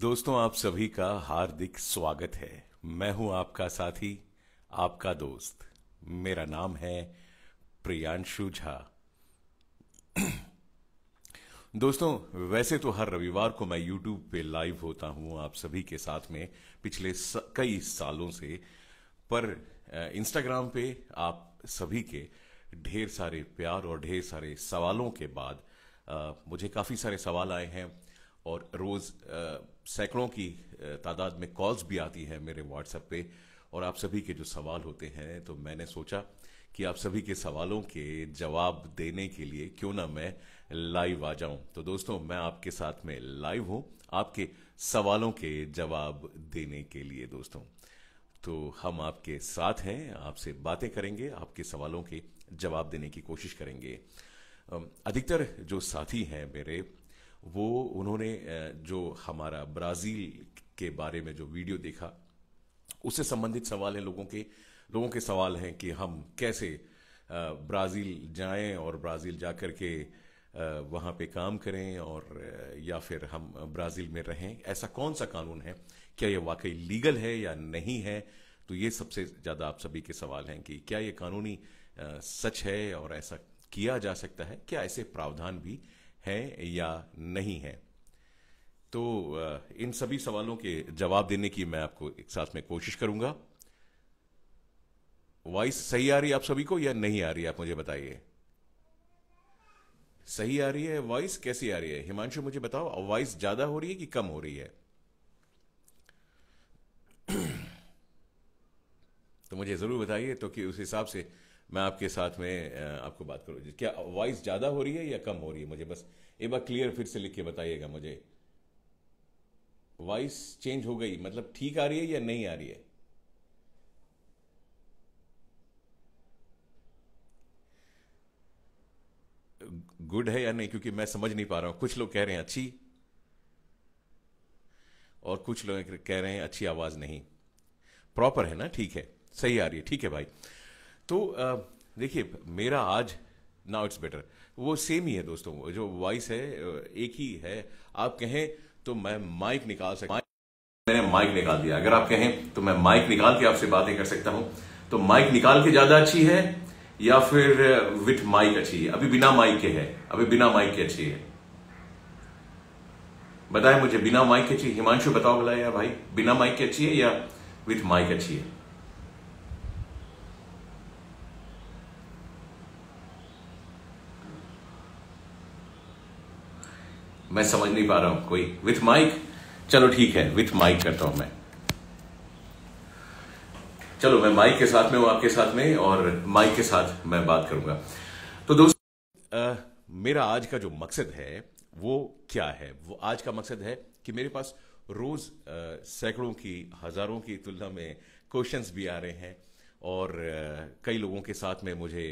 दोस्तों आप सभी का हार्दिक स्वागत है मैं हूं आपका साथी आपका दोस्त मेरा नाम है प्रियांशु झा दोस्तों वैसे तो हर रविवार को मैं YouTube पे लाइव होता हूं आप सभी के साथ में पिछले स, कई सालों से पर इंस्टाग्राम पे आप सभी के ढेर सारे प्यार और ढेर सारे सवालों के बाद आ, मुझे काफ़ी सारे सवाल आए हैं और रोज़ सैकड़ों की तादाद में कॉल्स भी आती हैं मेरे व्हाट्सएप पे और आप सभी के जो सवाल होते हैं तो मैंने सोचा कि आप सभी के सवालों के जवाब देने के लिए क्यों ना मैं लाइव आ जाऊं तो दोस्तों मैं आपके साथ में लाइव हूं आपके सवालों के जवाब देने के लिए दोस्तों तो हम आपके साथ हैं आपसे बातें करेंगे आपके सवालों के जवाब देने की कोशिश करेंगे अधिकतर जो साथी हैं मेरे वो उन्होंने जो हमारा ब्राज़ील के बारे में जो वीडियो देखा उससे संबंधित सवाल हैं लोगों के लोगों के सवाल हैं कि हम कैसे ब्राज़ील जाएं और ब्राज़ील जा कर के वहाँ पे काम करें और या फिर हम ब्राज़ील में रहें ऐसा कौन सा कानून है क्या ये वाकई लीगल है या नहीं है तो ये सबसे ज़्यादा आप सभी के सवाल हैं कि क्या ये कानूनी सच है और ऐसा किया जा सकता है क्या ऐसे प्रावधान भी है या नहीं है तो इन सभी सवालों के जवाब देने की मैं आपको एक साथ में कोशिश करूंगा वॉइस सही आ रही है आप सभी को या नहीं आ रही है आप मुझे बताइए सही आ रही है वॉइस कैसी आ रही है हिमांशु मुझे बताओ वॉइस ज्यादा हो रही है कि कम हो रही है तो मुझे जरूर बताइए तो कि उस हिसाब से मैं आपके साथ में आपको बात करूँ क्या वॉइस ज़्यादा हो रही है या कम हो रही है मुझे बस एक बार क्लियर फिर से लिख के बताइएगा मुझे वॉइस चेंज हो गई मतलब ठीक आ रही है या नहीं आ रही है गुड है या नहीं क्योंकि मैं समझ नहीं पा रहा हूं कुछ लोग कह रहे हैं अच्छी और कुछ लोग कह रहे हैं अच्छी आवाज़ नहीं प्रॉपर है ना ठीक है सही आ रही है ठीक है भाई तो देखिए मेरा आज नाउ इट्स बेटर वो सेम ही है दोस्तों जो वॉइस है एक ही है आप कहें तो मैं माइक निकाल सकता मैंने माइक निकाल दिया अगर आप कहें तो मैं माइक निकाल के आपसे बातें कर सकता हूं तो माइक निकाल के ज्यादा अच्छी है या फिर विथ माइक अच्छी है अभी बिना माइक के है अभी बिना माइक के अच्छी है बताए मुझे बिना माइक के अच्छी हिमांशु बताओ बुलाया भाई बिना माइक के अच्छी है या विथ माइक अच्छी है मैं समझ नहीं पा रहा हूं कोई विथ माइक चलो ठीक है विथ माइक करता हूं मैं चलो मैं माइक के साथ में हूं आपके साथ में और माइक के साथ मैं बात करूंगा तो दोस्तों मेरा आज का जो मकसद है वो क्या है वो आज का मकसद है कि मेरे पास रोज सैकड़ों की हजारों की तुलना में क्वेश्चंस भी आ रहे हैं और कई लोगों के साथ में मुझे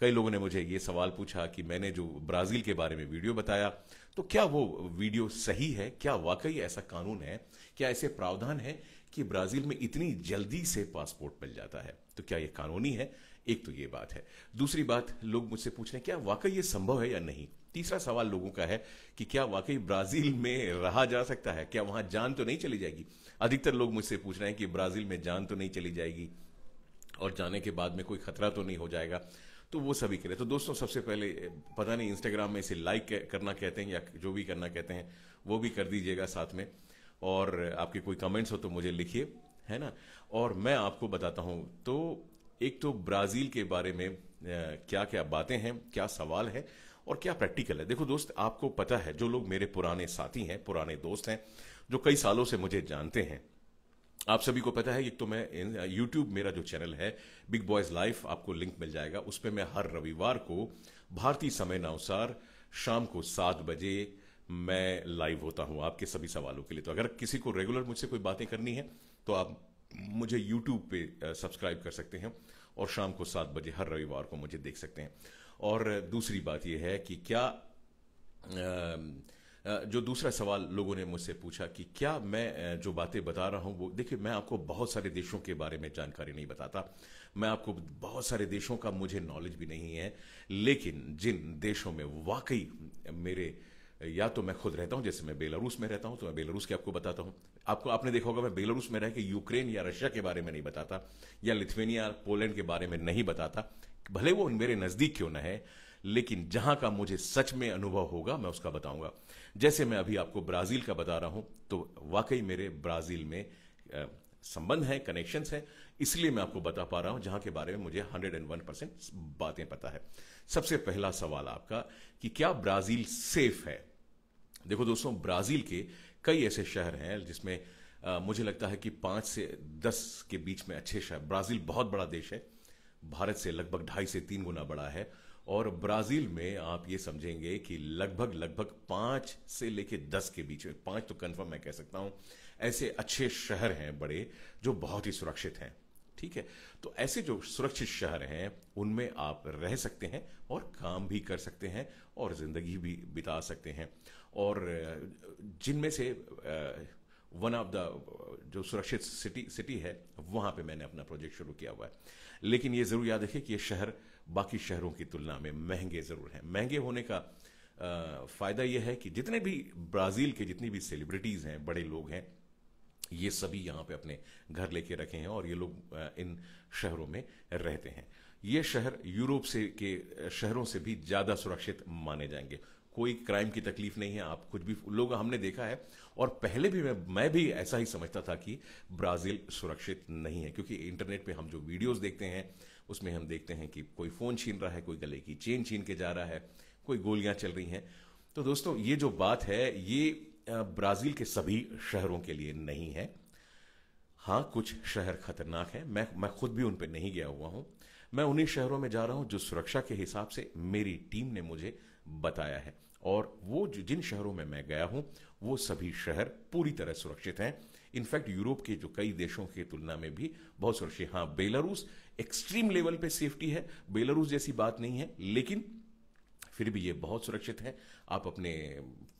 कई लोगों ने मुझे ये सवाल पूछा कि मैंने जो ब्राज़ील के बारे में वीडियो बताया तो क्या वो वीडियो सही है क्या वाकई ऐसा कानून है क्या ऐसे प्रावधान है कि ब्राजील में इतनी जल्दी से पासपोर्ट मिल जाता है तो क्या ये कानूनी है एक तो ये बात है दूसरी बात लोग मुझसे पूछ रहे हैं क्या वाकई ये संभव है या नहीं तीसरा सवाल लोगों का है कि क्या वाकई ब्राजील में रहा जा सकता है क्या वहां जान तो नहीं चली जाएगी अधिकतर लोग मुझसे पूछ रहे हैं कि ब्राजील में जान तो नहीं चली जाएगी और जाने के बाद में कोई खतरा तो नहीं हो जाएगा तो वो सभी करें तो दोस्तों सबसे पहले पता नहीं इंस्टाग्राम में इसे लाइक करना कहते हैं या जो भी करना कहते हैं वो भी कर दीजिएगा साथ में और आपके कोई कमेंट्स हो तो मुझे लिखिए है ना और मैं आपको बताता हूँ तो एक तो ब्राज़ील के बारे में क्या क्या बातें हैं क्या सवाल है और क्या प्रैक्टिकल है देखो दोस्त आपको पता है जो लोग मेरे पुराने साथी हैं पुराने दोस्त हैं जो कई सालों से मुझे जानते हैं आप सभी को पता है एक तो मैं यूट्यूब मेरा जो चैनल है बिग बॉयज लाइफ आपको लिंक मिल जाएगा उस पर मैं हर रविवार को भारतीय समय अनुसार शाम को सात बजे मैं लाइव होता हूं आपके सभी सवालों के लिए तो अगर किसी को रेगुलर मुझसे कोई बातें करनी है तो आप मुझे यूट्यूब पे सब्सक्राइब कर सकते हैं और शाम को सात बजे हर रविवार को मुझे देख सकते हैं और दूसरी बात यह है कि क्या आ, जो दूसरा सवाल लोगों ने मुझसे पूछा कि क्या मैं जो बातें बता रहा हूँ वो देखिए मैं आपको बहुत सारे देशों के बारे में जानकारी नहीं बताता मैं आपको बहुत सारे देशों का मुझे नॉलेज भी नहीं है लेकिन जिन देशों में वाकई मेरे या तो मैं खुद रहता हूं जैसे मैं बेलारूस में रहता हूं तो मैं बेलारूस के आपको बताता हूं आपको आपने देखा होगा मैं बेलारूस में रह के यूक्रेन या रशिया के बारे में नहीं बताता या लिथुनिया पोलैंड के बारे में नहीं बताता भले वो मेरे नज़दीक क्यों न है लेकिन जहां का मुझे सच में अनुभव होगा मैं उसका बताऊंगा जैसे मैं अभी आपको ब्राज़ील का बता रहा हूं तो वाकई मेरे ब्राज़ील में संबंध है कनेक्शंस है इसलिए मैं आपको बता पा रहा हूं जहां के बारे में मुझे 101 परसेंट बातें पता है सबसे पहला सवाल आपका कि क्या ब्राज़ील सेफ है देखो दोस्तों ब्राज़ील के कई ऐसे शहर हैं जिसमें आ, मुझे लगता है कि पांच से दस के बीच में अच्छे शहर ब्राज़ील बहुत बड़ा देश है भारत से लगभग ढाई से तीन गुना बड़ा है और ब्राजील में आप ये समझेंगे कि लगभग लगभग पांच से लेके दस के बीच में पांच तो कंफर्म मैं कह सकता हूं ऐसे अच्छे शहर हैं बड़े जो बहुत ही सुरक्षित हैं ठीक है तो ऐसे जो सुरक्षित शहर हैं उनमें आप रह सकते हैं और काम भी कर सकते हैं और ज़िंदगी भी बिता सकते हैं और जिनमें से वन ऑफ द जो सुरक्षित सिटी सिटी है वहां पे मैंने अपना प्रोजेक्ट शुरू किया हुआ है लेकिन ये ज़रूर याद रखिए कि ये शहर बाकी शहरों की तुलना में महंगे ज़रूर हैं महंगे होने का फ़ायदा यह है कि जितने भी ब्राज़ील के जितनी भी सेलिब्रिटीज़ हैं बड़े लोग हैं ये सभी यहाँ पे अपने घर लेके रखे हैं और ये लोग इन शहरों में रहते हैं ये शहर यूरोप से के शहरों से भी ज़्यादा सुरक्षित माने जाएंगे कोई क्राइम की तकलीफ नहीं है आप कुछ भी लोग हमने देखा है और पहले भी मैं मैं भी ऐसा ही समझता था कि ब्राज़ील सुरक्षित नहीं है क्योंकि इंटरनेट पे हम जो वीडियोस देखते हैं उसमें हम देखते हैं कि कोई फ़ोन छीन रहा है कोई गले की चेन छीन के जा रहा है कोई गोलियां चल रही हैं तो दोस्तों ये जो बात है ये ब्राज़ील के सभी शहरों के लिए नहीं है हाँ कुछ शहर खतरनाक है मैं मैं खुद भी उन पर नहीं गया हुआ हूं मैं उन्हीं शहरों में जा रहा हूं जो सुरक्षा के हिसाब से मेरी टीम ने मुझे बताया है और वो जिन शहरों में मैं गया हूं वो सभी शहर पूरी तरह सुरक्षित हैं इनफैक्ट यूरोप के जो कई देशों की तुलना में भी बहुत सुरक्षित हाँ बेलारूस एक्सट्रीम लेवल पे सेफ्टी है बेलारूस जैसी बात नहीं है लेकिन फिर भी ये बहुत सुरक्षित है आप अपने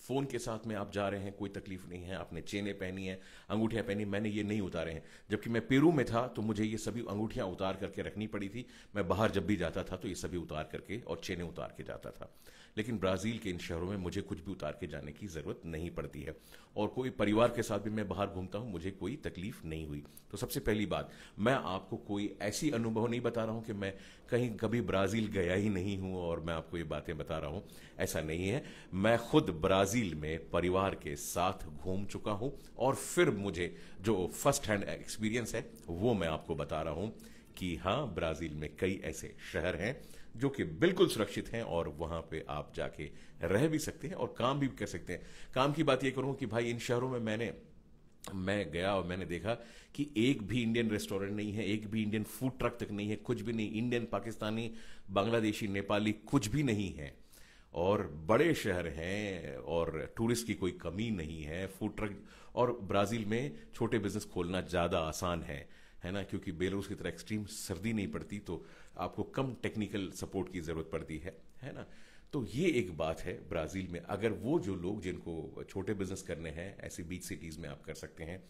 फ़ोन के साथ में आप जा रहे हैं कोई तकलीफ नहीं है आपने चेने पहनी है अंगूठियां पहनी मैंने ये नहीं उतारे हैं जबकि मैं पेरू में था तो मुझे ये सभी अंगूठियां उतार करके रखनी पड़ी थी मैं बाहर जब भी जाता था तो ये सभी उतार करके और चेने उतार के जाता था लेकिन ब्राज़ील के इन शहरों में मुझे कुछ भी उतार के जाने की ज़रूरत नहीं पड़ती है और कोई परिवार के साथ भी मैं बाहर घूमता हूँ मुझे कोई तकलीफ नहीं हुई तो सबसे पहली बात मैं आपको कोई ऐसी अनुभव नहीं बता रहा हूँ कि मैं कहीं कभी ब्राज़ील गया ही नहीं हूँ और मैं आपको ये बातें बता रहा हूँ ऐसा नहीं है मैं खुद ब्राज़ील ब्राजील में परिवार के साथ घूम चुका हूं और फिर मुझे जो फर्स्ट हैंड एक्सपीरियंस है वो मैं आपको बता रहा हूं कि हाँ ब्राजील में कई ऐसे शहर हैं जो कि बिल्कुल सुरक्षित हैं और वहां पे आप जाके रह भी सकते हैं और काम भी कर सकते हैं काम की बात ये करूं कि भाई इन शहरों में मैंने मैं गया और मैंने देखा कि एक भी इंडियन रेस्टोरेंट नहीं है एक भी इंडियन फूड ट्रक तक नहीं है कुछ भी नहीं इंडियन पाकिस्तानी बांग्लादेशी नेपाली कुछ भी नहीं है और बड़े शहर हैं और टूरिस्ट की कोई कमी नहीं है फूड ट्रक और ब्राज़ील में छोटे बिजनेस खोलना ज़्यादा आसान है है ना क्योंकि बेलरूस की तरह एक्सट्रीम सर्दी नहीं पड़ती तो आपको कम टेक्निकल सपोर्ट की ज़रूरत पड़ती है है ना तो ये एक बात है ब्राज़ील में अगर वो जो लोग जिनको छोटे बिजनेस करने हैं ऐसी बीच सिटीज़ में आप कर सकते हैं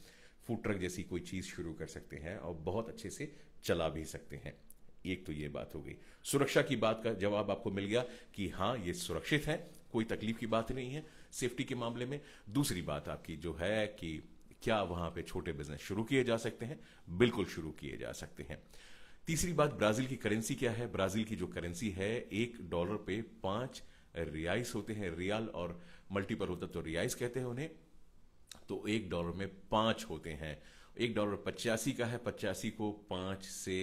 फूड ट्रक जैसी कोई चीज़ शुरू कर सकते हैं और बहुत अच्छे से चला भी सकते हैं एक तो ये बात हो गई सुरक्षा की बात का जवाब आपको मिल गया कि हाँ ये सुरक्षित है कोई तकलीफ की बात नहीं है सेफ्टी के मामले में दूसरी बात आपकी जो है कि क्या वहां पे छोटे बिजनेस शुरू किए जा सकते हैं बिल्कुल शुरू किए जा सकते हैं तीसरी बात ब्राजील की करेंसी क्या है ब्राजील की जो करेंसी है एक डॉलर पे पांच रियाइस होते हैं रियाल और मल्टीपल होता तो रियाइस कहते हैं उन्हें तो एक डॉलर में पांच होते हैं एक डॉलर पचासी का है पचासी को पांच से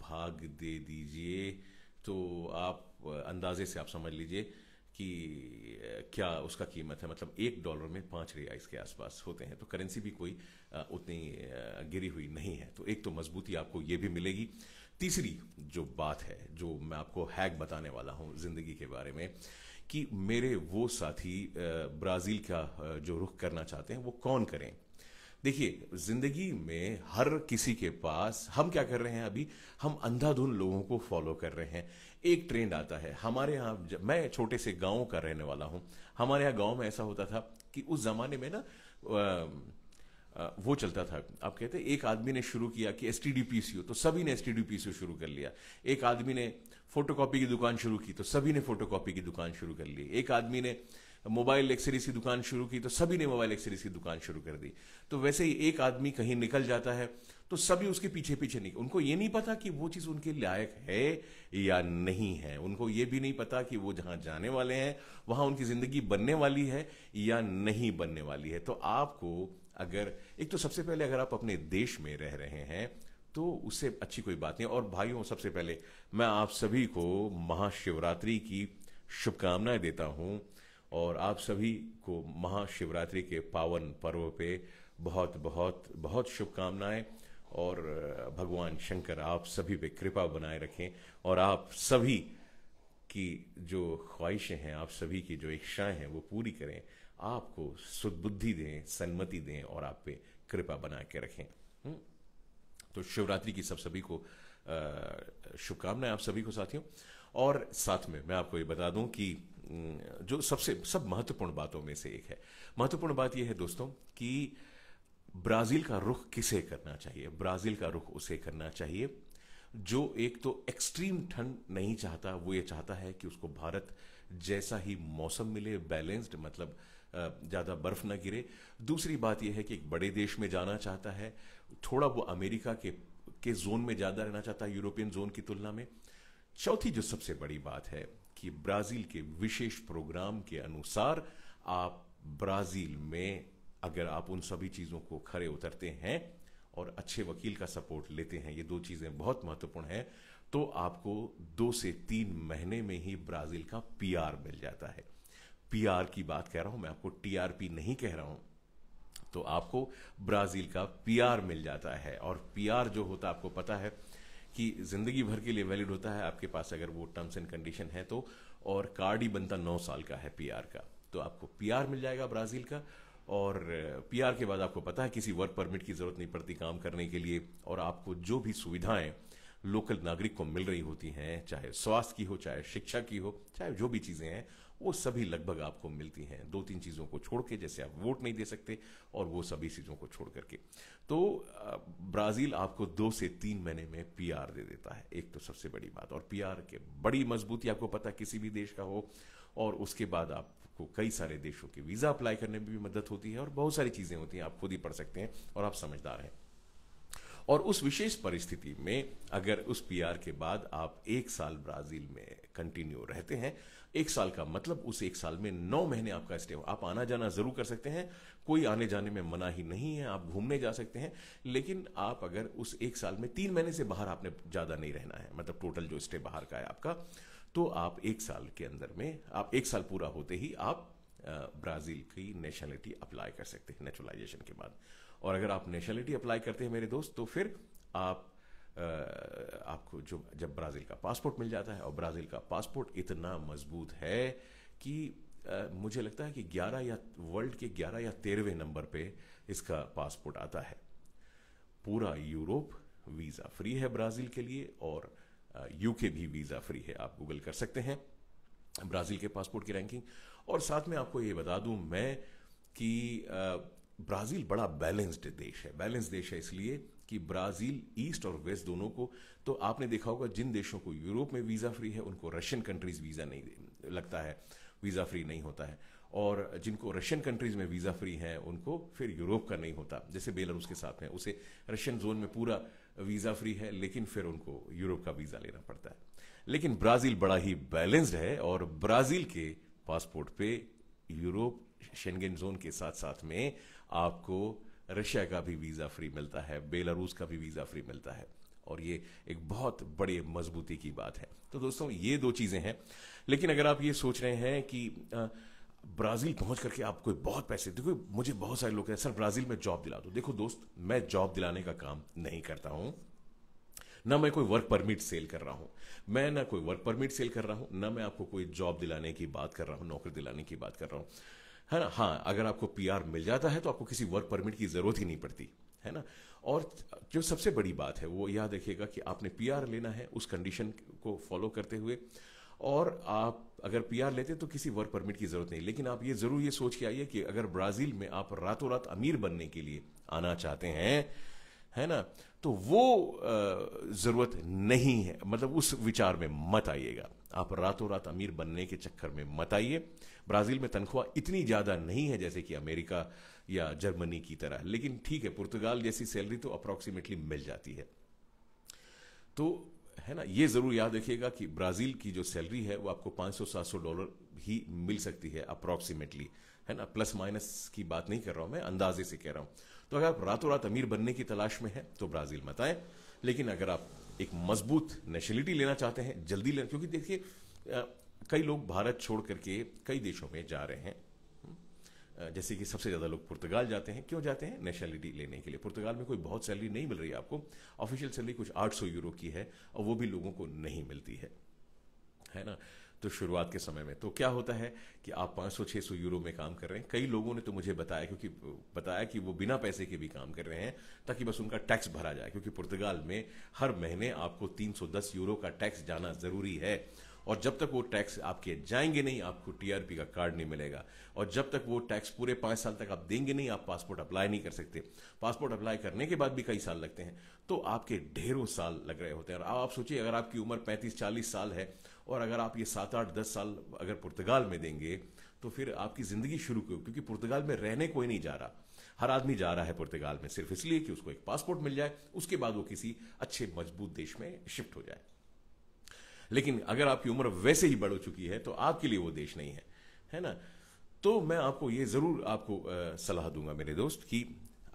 भाग दे दीजिए तो आप अंदाजे से आप समझ लीजिए कि क्या उसका कीमत है मतलब एक डॉलर में पाँच रियाइस के आसपास होते हैं तो करेंसी भी कोई उतनी गिरी हुई नहीं है तो एक तो मजबूती आपको ये भी मिलेगी तीसरी जो बात है जो मैं आपको हैक बताने वाला हूँ ज़िंदगी के बारे में कि मेरे वो साथी ब्राज़ील का जो रुख करना चाहते हैं वो कौन करें देखिए जिंदगी में हर किसी के पास हम क्या कर रहे हैं अभी हम अंधाधुन लोगों को फॉलो कर रहे हैं एक ट्रेंड आता है हमारे यहाँ मैं छोटे से गाँव का रहने वाला हूँ हमारे यहाँ गाँव में ऐसा होता था कि उस जमाने में ना वो चलता था आप कहते एक आदमी ने शुरू किया कि एस टी तो सभी ने एस टी शुरू कर लिया एक आदमी ने फोटोकॉपी की दुकान शुरू की तो सभी ने फोटोकॉपी की दुकान शुरू कर ली एक आदमी ने मोबाइल एक्सरीज की दुकान शुरू की तो सभी ने मोबाइल एक्सरीज की दुकान शुरू कर दी तो वैसे ही एक आदमी कहीं निकल जाता है तो सभी उसके पीछे पीछे निकल उनको ये नहीं पता कि वो चीज़ उनके लायक है या नहीं है उनको ये भी नहीं पता कि वो जहाँ जाने वाले हैं वहाँ उनकी ज़िंदगी बनने वाली है या नहीं बनने वाली है तो आपको अगर एक तो सबसे पहले अगर आप अपने देश में रह रहे हैं तो उससे अच्छी कोई बात नहीं और भाइयों सबसे पहले मैं आप सभी को महाशिवरात्रि की शुभकामनाएं देता हूँ और आप सभी को महाशिवरात्रि के पावन पर्व पे बहुत बहुत बहुत शुभकामनाएं और भगवान शंकर आप सभी पे कृपा बनाए रखें और आप सभी की जो ख्वाहिशें हैं आप सभी की जो इच्छाएं हैं वो पूरी करें आपको सुदबुद्धि दें सन्मति दें और आप पे कृपा बना के रखें हम्म। तो शिवरात्रि की सब सभी को शुभकामनाएं आप सभी को साथियों और साथ में मैं आपको ये बता दूं कि हम्म, जो सबसे सब महत्वपूर्ण बातों में से एक है महत्वपूर्ण बात यह है दोस्तों कि ब्राज़ील का रुख किसे करना चाहिए ब्राज़ील का रुख उसे करना चाहिए जो एक तो एक्सट्रीम ठंड नहीं चाहता वो ये चाहता है कि उसको भारत जैसा ही मौसम मिले बैलेंस्ड मतलब ज़्यादा बर्फ ना गिरे दूसरी बात यह है कि एक बड़े देश में जाना चाहता है थोड़ा वो अमेरिका के के जोन में ज़्यादा रहना चाहता है यूरोपियन जोन की तुलना में चौथी जो सबसे बड़ी बात है कि ब्राजील के विशेष प्रोग्राम के अनुसार आप ब्राजील में अगर आप उन सभी चीज़ों को खड़े उतरते हैं और अच्छे वकील का सपोर्ट लेते हैं ये दो चीज़ें बहुत महत्वपूर्ण हैं तो आपको दो से तीन महीने में ही ब्राज़ील का पीआर मिल जाता है पीआर की बात कह रहा हूं मैं आपको टीआरपी नहीं कह रहा हूं तो आपको ब्राज़ील का पीआर मिल जाता है और पीआर जो होता है आपको पता है कि जिंदगी भर के लिए वैलिड होता है आपके पास अगर वो टर्म्स एंड कंडीशन है तो और कार्ड ही बनता नौ साल का है पीआर का तो आपको पीआर मिल जाएगा ब्राजील का और पीआर के बाद आपको पता है किसी वर्क परमिट की जरूरत नहीं पड़ती काम करने के लिए और आपको जो भी सुविधाएं लोकल नागरिक को मिल रही होती हैं चाहे स्वास्थ्य की हो चाहे शिक्षा की हो चाहे जो भी चीजें हैं वो सभी लगभग आपको मिलती हैं दो तीन चीज़ों को छोड़ के जैसे आप वोट नहीं दे सकते और वो सभी चीज़ों को छोड़ करके तो ब्राज़ील आपको दो से तीन महीने में पीआर दे देता है एक तो सबसे बड़ी बात और पीआर के बड़ी मजबूती आपको पता किसी भी देश का हो और उसके बाद आपको कई सारे देशों के वीज़ा अप्लाई करने में भी मदद होती है और बहुत सारी चीज़ें होती हैं आप खुद ही पढ़ सकते हैं और आप समझदार हैं और उस विशेष परिस्थिति में अगर उस पीआर के बाद आप एक साल ब्राज़ील में कंटिन्यू रहते हैं एक साल का मतलब उस एक साल में नौ महीने आपका स्टे हो आप आना जाना जरूर कर सकते हैं कोई आने जाने में मना ही नहीं है आप घूमने जा सकते हैं लेकिन आप अगर उस एक साल में तीन महीने से बाहर आपने ज़्यादा नहीं रहना है मतलब टोटल जो स्टे बाहर का है आपका तो आप एक साल के अंदर में आप एक साल पूरा होते ही आप ब्राज़ील की नेशनलिटी अप्लाई कर सकते हैं नेचुरलाइजेशन के बाद और अगर आप नेशनलिटी अप्लाई करते हैं मेरे दोस्त तो फिर आप आपको जो जब ब्राज़ील का पासपोर्ट मिल जाता है और ब्राज़ील का पासपोर्ट इतना मजबूत है कि आ, मुझे लगता है कि 11 या वर्ल्ड के 11 या 13वें नंबर पे इसका पासपोर्ट आता है पूरा यूरोप वीज़ा फ्री है ब्राज़ील के लिए और यूके भी वीज़ा फ्री है आप गूगल कर सकते हैं ब्राज़ील के पासपोर्ट की रैंकिंग और साथ में आपको ये बता दूं मैं कि आ, ब्राज़ील बड़ा बैलेंस्ड देश है बैलेंस देश है इसलिए कि ब्राजील ईस्ट और वेस्ट दोनों को तो आपने देखा होगा जिन देशों को यूरोप में वीज़ा फ्री है उनको रशियन कंट्रीज़ वीज़ा नहीं लगता है वीज़ा फ्री नहीं होता है और जिनको रशियन कंट्रीज़ में वीज़ा फ्री है उनको फिर यूरोप का नहीं होता जैसे बेलरूस के साथ में उसे रशियन जोन में पूरा वीज़ा फ्री है लेकिन फिर उनको यूरोप का वीज़ा लेना पड़ता है लेकिन ब्राज़ील बड़ा ही बैलेंस्ड है और ब्राज़ील के पासपोर्ट पे यूरोप शेंगेन जोन के साथ साथ में आपको रशिया का भी वीज़ा फ्री मिलता है बेलारूस का भी वीज़ा फ्री मिलता है और ये एक बहुत बड़े मजबूती की बात है तो दोस्तों ये दो चीज़ें हैं लेकिन अगर आप ये सोच रहे हैं कि आ, ब्राज़ील पहुंच करके आप कोई बहुत पैसे देखो मुझे बहुत सारे लोग हैं सर ब्राज़ील में जॉब दिला दो देखो दोस्त मैं जॉब दिलाने का काम नहीं करता हूं ना मैं कोई वर्क परमिट सेल कर रहा हूं मैं ना कोई वर्क परमिट सेल कर रहा हूं ना मैं आपको कोई जॉब दिलाने की बात कर रहा हूं नौकरी दिलाने की बात कर रहा हूं है ना हाँ अगर आपको पीआर मिल जाता है तो आपको किसी वर्क परमिट की ज़रूरत ही नहीं पड़ती है ना और जो सबसे बड़ी बात है वो याद रखिएगा कि आपने पीआर लेना है उस कंडीशन को फॉलो करते हुए और आप अगर पीआर लेते तो किसी वर्क परमिट की ज़रूरत नहीं लेकिन आप ये ज़रूर ये सोच के आइए कि अगर ब्राज़ील में आप रातों रात अमीर बनने के लिए आना चाहते हैं है ना तो वो ज़रूरत नहीं है मतलब उस विचार में मत आइएगा आप रातों रात अमीर बनने के चक्कर में मत आइए ब्राज़ील में तनख्वाह इतनी ज़्यादा नहीं है जैसे कि अमेरिका या जर्मनी की तरह लेकिन ठीक है पुर्तगाल जैसी सैलरी तो अप्रोक्सीमेटली मिल जाती है तो है ना ये ज़रूर याद रखिएगा कि ब्राज़ील की जो सैलरी है वो आपको 500-700 डॉलर ही मिल सकती है अप्रोक्सीमेटली है ना प्लस माइनस की बात नहीं कर रहा हूं मैं अंदाजे से कह रहा हूं तो अगर आप रातों रात अमीर बनने की तलाश में है तो ब्राज़ील मत आए लेकिन अगर आप एक मजबूत नेशनलिटी लेना चाहते हैं जल्दी लेना क्योंकि देखिए कई लोग भारत छोड़ करके कई देशों में जा रहे हैं जैसे कि सबसे ज़्यादा लोग पुर्तगाल जाते हैं क्यों जाते हैं नेशनलिटी लेने के लिए पुर्तगाल में कोई बहुत सैलरी नहीं मिल रही आपको ऑफिशियल सैलरी कुछ 800 यूरो की है और वो भी लोगों को नहीं मिलती है है ना तो शुरुआत के समय में तो क्या होता है कि आप 500-600 यूरो में काम कर रहे हैं कई लोगों ने तो मुझे बताया क्योंकि बताया कि वो बिना पैसे के भी काम कर रहे हैं ताकि बस उनका टैक्स भरा जाए क्योंकि पुर्तगाल में हर महीने आपको 310 यूरो का टैक्स जाना ज़रूरी है और जब तक वो टैक्स आपके जाएंगे नहीं आपको टीआरपी का कार्ड नहीं मिलेगा और जब तक वो टैक्स पूरे पांच साल तक आप देंगे नहीं आप पासपोर्ट अप्लाई नहीं कर सकते पासपोर्ट अप्लाई करने के बाद भी कई साल लगते हैं तो आपके ढेरों साल लग रहे होते हैं और आप सोचिए अगर आपकी उम्र पैंतीस चालीस साल है और अगर आप ये सात आठ दस साल अगर पुर्तगाल में देंगे तो फिर आपकी जिंदगी शुरू क्यों क्योंकि पुर्तगाल में रहने कोई नहीं जा रहा हर आदमी जा रहा है पुर्तगाल में सिर्फ इसलिए कि उसको एक पासपोर्ट मिल जाए उसके बाद वो किसी अच्छे मजबूत देश में शिफ्ट हो जाए लेकिन अगर आपकी उम्र वैसे ही बढ़ चुकी है तो आपके लिए वो देश नहीं है है ना तो मैं आपको ये ज़रूर आपको सलाह दूंगा मेरे दोस्त कि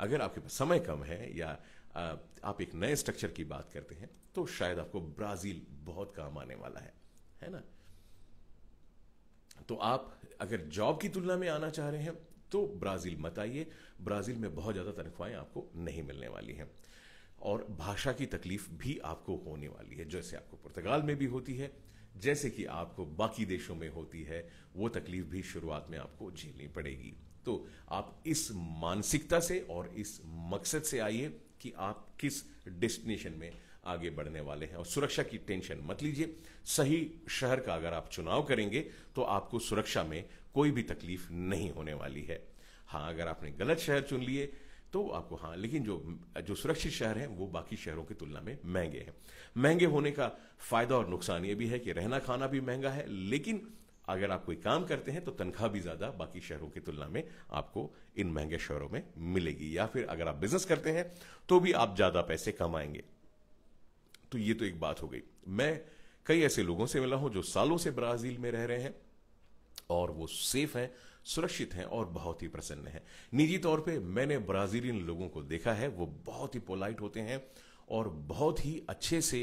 अगर आपके पास समय कम है या आप एक नए स्ट्रक्चर की बात करते हैं तो शायद आपको ब्राज़ील बहुत काम आने वाला है है ना तो आप अगर जॉब की तुलना में आना चाह रहे हैं तो ब्राज़ील मत आइए ब्राज़ील में बहुत ज़्यादा तनख्वाहें आपको नहीं मिलने वाली हैं और भाषा की तकलीफ भी आपको होने वाली है जैसे आपको पुर्तगाल में भी होती है जैसे कि आपको बाकी देशों में होती है वो तकलीफ भी शुरुआत में आपको झेलनी पड़ेगी तो आप इस मानसिकता से और इस मकसद से आइए कि आप किस डेस्टिनेशन में आगे बढ़ने वाले हैं और सुरक्षा की टेंशन मत लीजिए सही शहर का अगर आप चुनाव करेंगे तो आपको सुरक्षा में कोई भी तकलीफ नहीं होने वाली है हाँ अगर आपने गलत शहर चुन लिए तो आपको हाँ लेकिन जो जो सुरक्षित शहर हैं वो बाकी शहरों की तुलना में महंगे हैं महंगे होने का फायदा और नुकसान ये भी है कि रहना खाना भी महंगा है लेकिन अगर आप कोई काम करते हैं तो तनख्वाह भी ज़्यादा बाकी शहरों की तुलना में आपको इन महंगे शहरों में मिलेगी या फिर अगर आप बिजनेस करते हैं तो भी आप ज़्यादा पैसे कमाएंगे तो ये तो एक बात हो गई मैं कई ऐसे लोगों से मिला हूं जो सालों से ब्राज़ील में रह रहे हैं और वो सेफ हैं सुरक्षित हैं और बहुत ही प्रसन्न हैं निजी तौर पे मैंने ब्राजीलियन लोगों को देखा है वो बहुत ही पोलाइट होते हैं और बहुत ही अच्छे से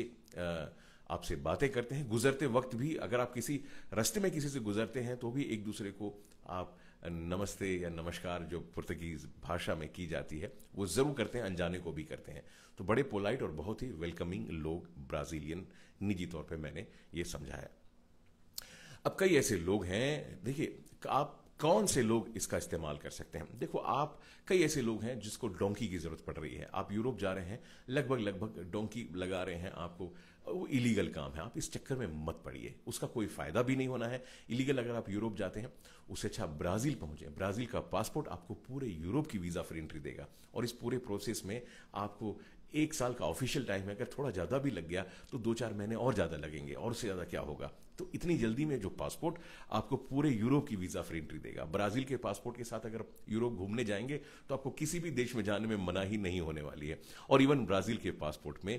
आपसे बातें करते हैं गुजरते वक्त भी अगर आप किसी रास्ते में किसी से गुजरते हैं तो भी एक दूसरे को आप नमस्ते या नमस्कार जो पुर्तगीज भाषा में की जाती है वो ज़रूर करते हैं अनजाने को भी करते हैं तो बड़े पोलाइट और बहुत ही वेलकमिंग लोग ब्राज़ीलियन निजी तौर पर मैंने ये समझाया अब कई ऐसे लोग हैं देखिए आप कौन से लोग इसका इस्तेमाल कर सकते हैं देखो आप कई ऐसे लोग हैं जिसको डोंकी की ज़रूरत पड़ रही है आप यूरोप जा रहे हैं लगभग लगभग डोंकी लगा रहे हैं आपको वो इलीगल काम है आप इस चक्कर में मत पड़िए उसका कोई फायदा भी नहीं होना है इलीगल अगर आप यूरोप जाते हैं उससे अच्छा ब्राज़ील पहुंचे ब्राज़ील का पासपोर्ट आपको पूरे यूरोप की वीज़ा फ्री एंट्री देगा और इस पूरे प्रोसेस में आपको एक साल का ऑफिशियल टाइम है अगर थोड़ा ज़्यादा भी लग गया तो दो चार महीने और ज़्यादा लगेंगे और उससे ज़्यादा क्या होगा तो इतनी जल्दी में जो पासपोर्ट आपको पूरे यूरोप की वीजा फ्री एंट्री देगा ब्राजील के पासपोर्ट के साथ अगर यूरोप घूमने जाएंगे तो आपको किसी भी देश में जाने में मना ही नहीं होने वाली है और इवन ब्राजील के पासपोर्ट में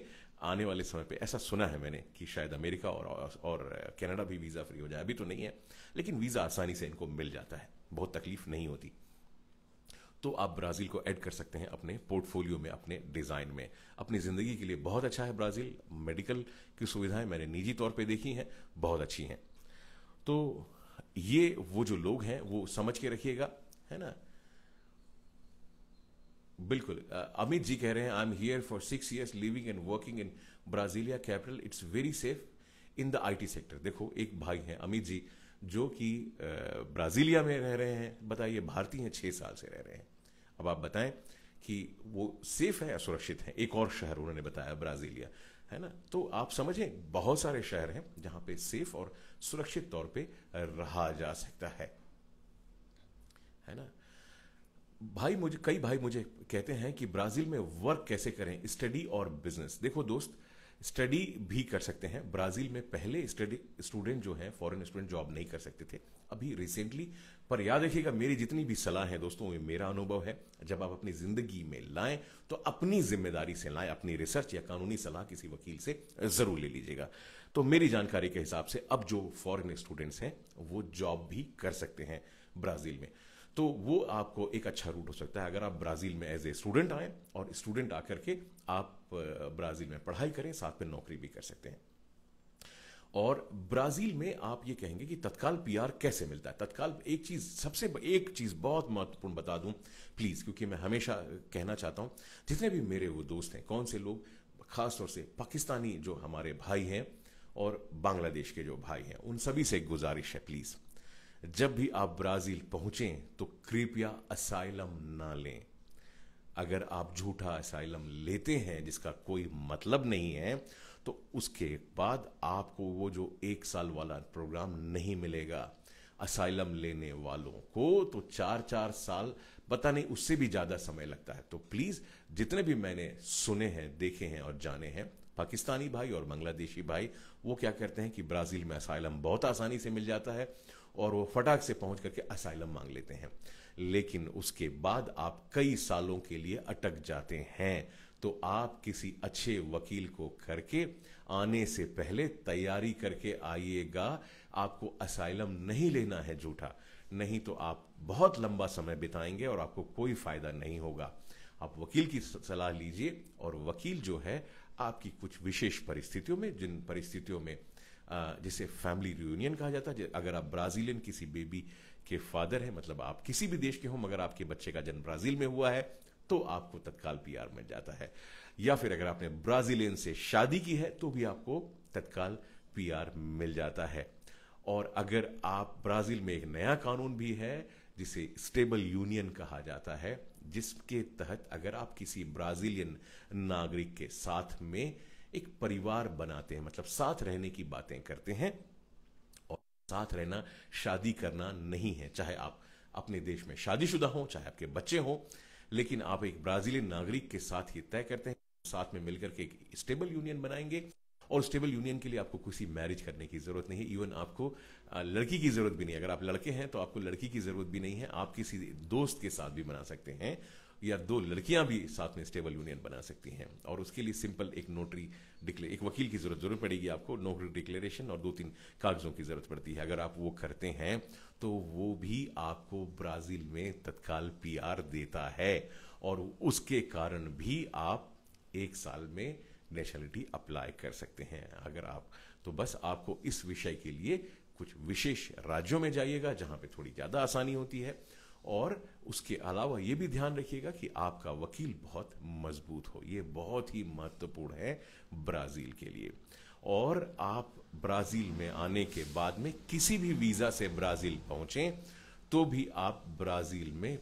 आने वाले समय पे ऐसा सुना है मैंने कि शायद अमेरिका और और कनाडा भी वीज़ा फ्री हो जाए अभी तो नहीं है लेकिन वीज़ा आसानी से इनको मिल जाता है बहुत तकलीफ नहीं होती तो आप ब्राज़ील को ऐड कर सकते हैं अपने पोर्टफोलियो में अपने डिज़ाइन में अपनी ज़िंदगी के लिए बहुत अच्छा है ब्राज़ील मेडिकल की सुविधाएं मैंने निजी तौर पे देखी हैं बहुत अच्छी हैं तो ये वो जो लोग हैं वो समझ के रखिएगा है ना बिल्कुल अमित जी कह रहे हैं I am here for six years living and working in Brasilia capital it's very safe in the IT sector देखो एक भाई हैं अमित जी जो कि ब्राजीलिया में रह रहे हैं बताइए भारतीय हैं छः साल से रह रहे हैं अब आप बताएं कि वो सेफ है या सुरक्षित है एक और शहर उन्होंने बताया ब्राजीलिया है ना तो आप समझें बहुत सारे शहर हैं जहां पे सेफ और सुरक्षित तौर पे रहा जा सकता है है ना भाई मुझे कई भाई मुझे कहते हैं कि ब्राजील में वर्क कैसे करें स्टडी और बिजनेस देखो दोस्त स्टडी भी कर सकते हैं ब्राजील में पहले स्टडी स्टूडेंट जो है फॉरेन स्टूडेंट जॉब नहीं कर सकते थे अभी रिसेंटली पर याद रखिएगा मेरी जितनी भी सलाह है दोस्तों ये मेरा अनुभव है जब आप अपनी जिंदगी में लाएं तो अपनी जिम्मेदारी से लाएं अपनी रिसर्च या कानूनी सलाह किसी वकील से जरूर ले लीजिएगा तो मेरी जानकारी के हिसाब से अब जो फॉरेन स्टूडेंट्स हैं वो जॉब भी कर सकते हैं ब्राजील में तो वो आपको एक अच्छा रूट हो सकता है अगर आप ब्राज़ील में एज ए स्टूडेंट आए और स्टूडेंट आकर के आप ब्राज़ील में पढ़ाई करें साथ में नौकरी भी कर सकते हैं और ब्राजील में आप ये कहेंगे कि तत्काल पीआर कैसे मिलता है तत्काल एक चीज सबसे एक चीज बहुत महत्वपूर्ण बता दूं प्लीज क्योंकि मैं हमेशा कहना चाहता हूं जितने भी मेरे वो दोस्त हैं कौन से लोग खासतौर से पाकिस्तानी जो हमारे भाई हैं और बांग्लादेश के जो भाई हैं उन सभी से एक गुजारिश है प्लीज जब भी आप ब्राजील पहुंचे तो कृपया असाइलम ना लें अगर आप झूठा असाइलम लेते हैं जिसका कोई मतलब नहीं है तो उसके बाद आपको वो जो एक साल वाला प्रोग्राम नहीं मिलेगा असाइलम लेने वालों को तो चार चार साल पता नहीं उससे भी ज्यादा समय लगता है तो प्लीज जितने भी मैंने सुने हैं देखे हैं और जाने हैं पाकिस्तानी भाई और बांग्लादेशी भाई वो क्या करते हैं कि ब्राजील में असाइलम बहुत आसानी से मिल जाता है और वो फटाक से पहुंच करके असाइलम मांग लेते हैं लेकिन उसके बाद आप कई सालों के लिए अटक जाते हैं तो आप किसी अच्छे वकील को करके आने से पहले तैयारी करके आइएगा आपको असाइलम नहीं लेना है झूठा नहीं तो आप बहुत लंबा समय बिताएंगे और आपको कोई फायदा नहीं होगा आप वकील की सलाह लीजिए और वकील जो है आपकी कुछ विशेष परिस्थितियों में जिन परिस्थितियों में जिसे फैमिली रियूनियन कहा जाता है अगर आप ब्राजीलियन किसी बेबी के फादर हैं मतलब आप किसी भी देश के हों मगर आपके बच्चे का जन्म ब्राजील में हुआ है तो आपको तत्काल पीआर मिल जाता है या फिर अगर आपने ब्राजीलियन से शादी की है तो भी आपको तत्काल पीआर मिल जाता है और अगर आप ब्राजील में एक नया कानून भी है जिसे स्टेबल यूनियन कहा जाता है जिसके तहत अगर आप किसी ब्राजीलियन नागरिक के साथ में एक परिवार बनाते हैं मतलब साथ रहने की बातें करते हैं और साथ रहना शादी करना नहीं है चाहे आप अपने देश में शादीशुदा हो चाहे आपके बच्चे हों लेकिन आप एक ब्राजीलियन नागरिक के साथ ये तय करते हैं साथ में मिलकर के एक स्टेबल यूनियन बनाएंगे और स्टेबल यूनियन के लिए आपको किसी मैरिज करने की जरूरत नहीं इवन आपको लड़की की जरूरत भी नहीं अगर आप लड़के हैं तो आपको लड़की की जरूरत भी नहीं है आप किसी दोस्त के साथ भी बना सकते हैं या दो लड़कियां भी साथ में स्टेबल यूनियन बना सकती हैं और उसके लिए सिंपल एक नोटरी डिक्ले एक वकील की जरूरत जरूर पड़ेगी आपको नोटरी डिक्लेरेशन और दो तीन कागजों की जरूरत पड़ती है अगर आप वो करते हैं तो वो भी आपको ब्राजील में तत्काल पी देता है और उसके कारण भी आप एक साल में नेशनलिटी अप्लाई कर सकते हैं अगर आप तो बस आपको इस विषय के लिए कुछ विशेष राज्यों में जाइएगा जहां पे थोड़ी ज्यादा आसानी होती है और उसके अलावा ये भी ध्यान रखिएगा कि आपका वकील बहुत मजबूत हो ये बहुत ही महत्वपूर्ण है ब्राज़ील के लिए और आप ब्राज़ील में आने के बाद में किसी भी वीज़ा से ब्राज़ील पहुँचें तो भी आप ब्राज़ील में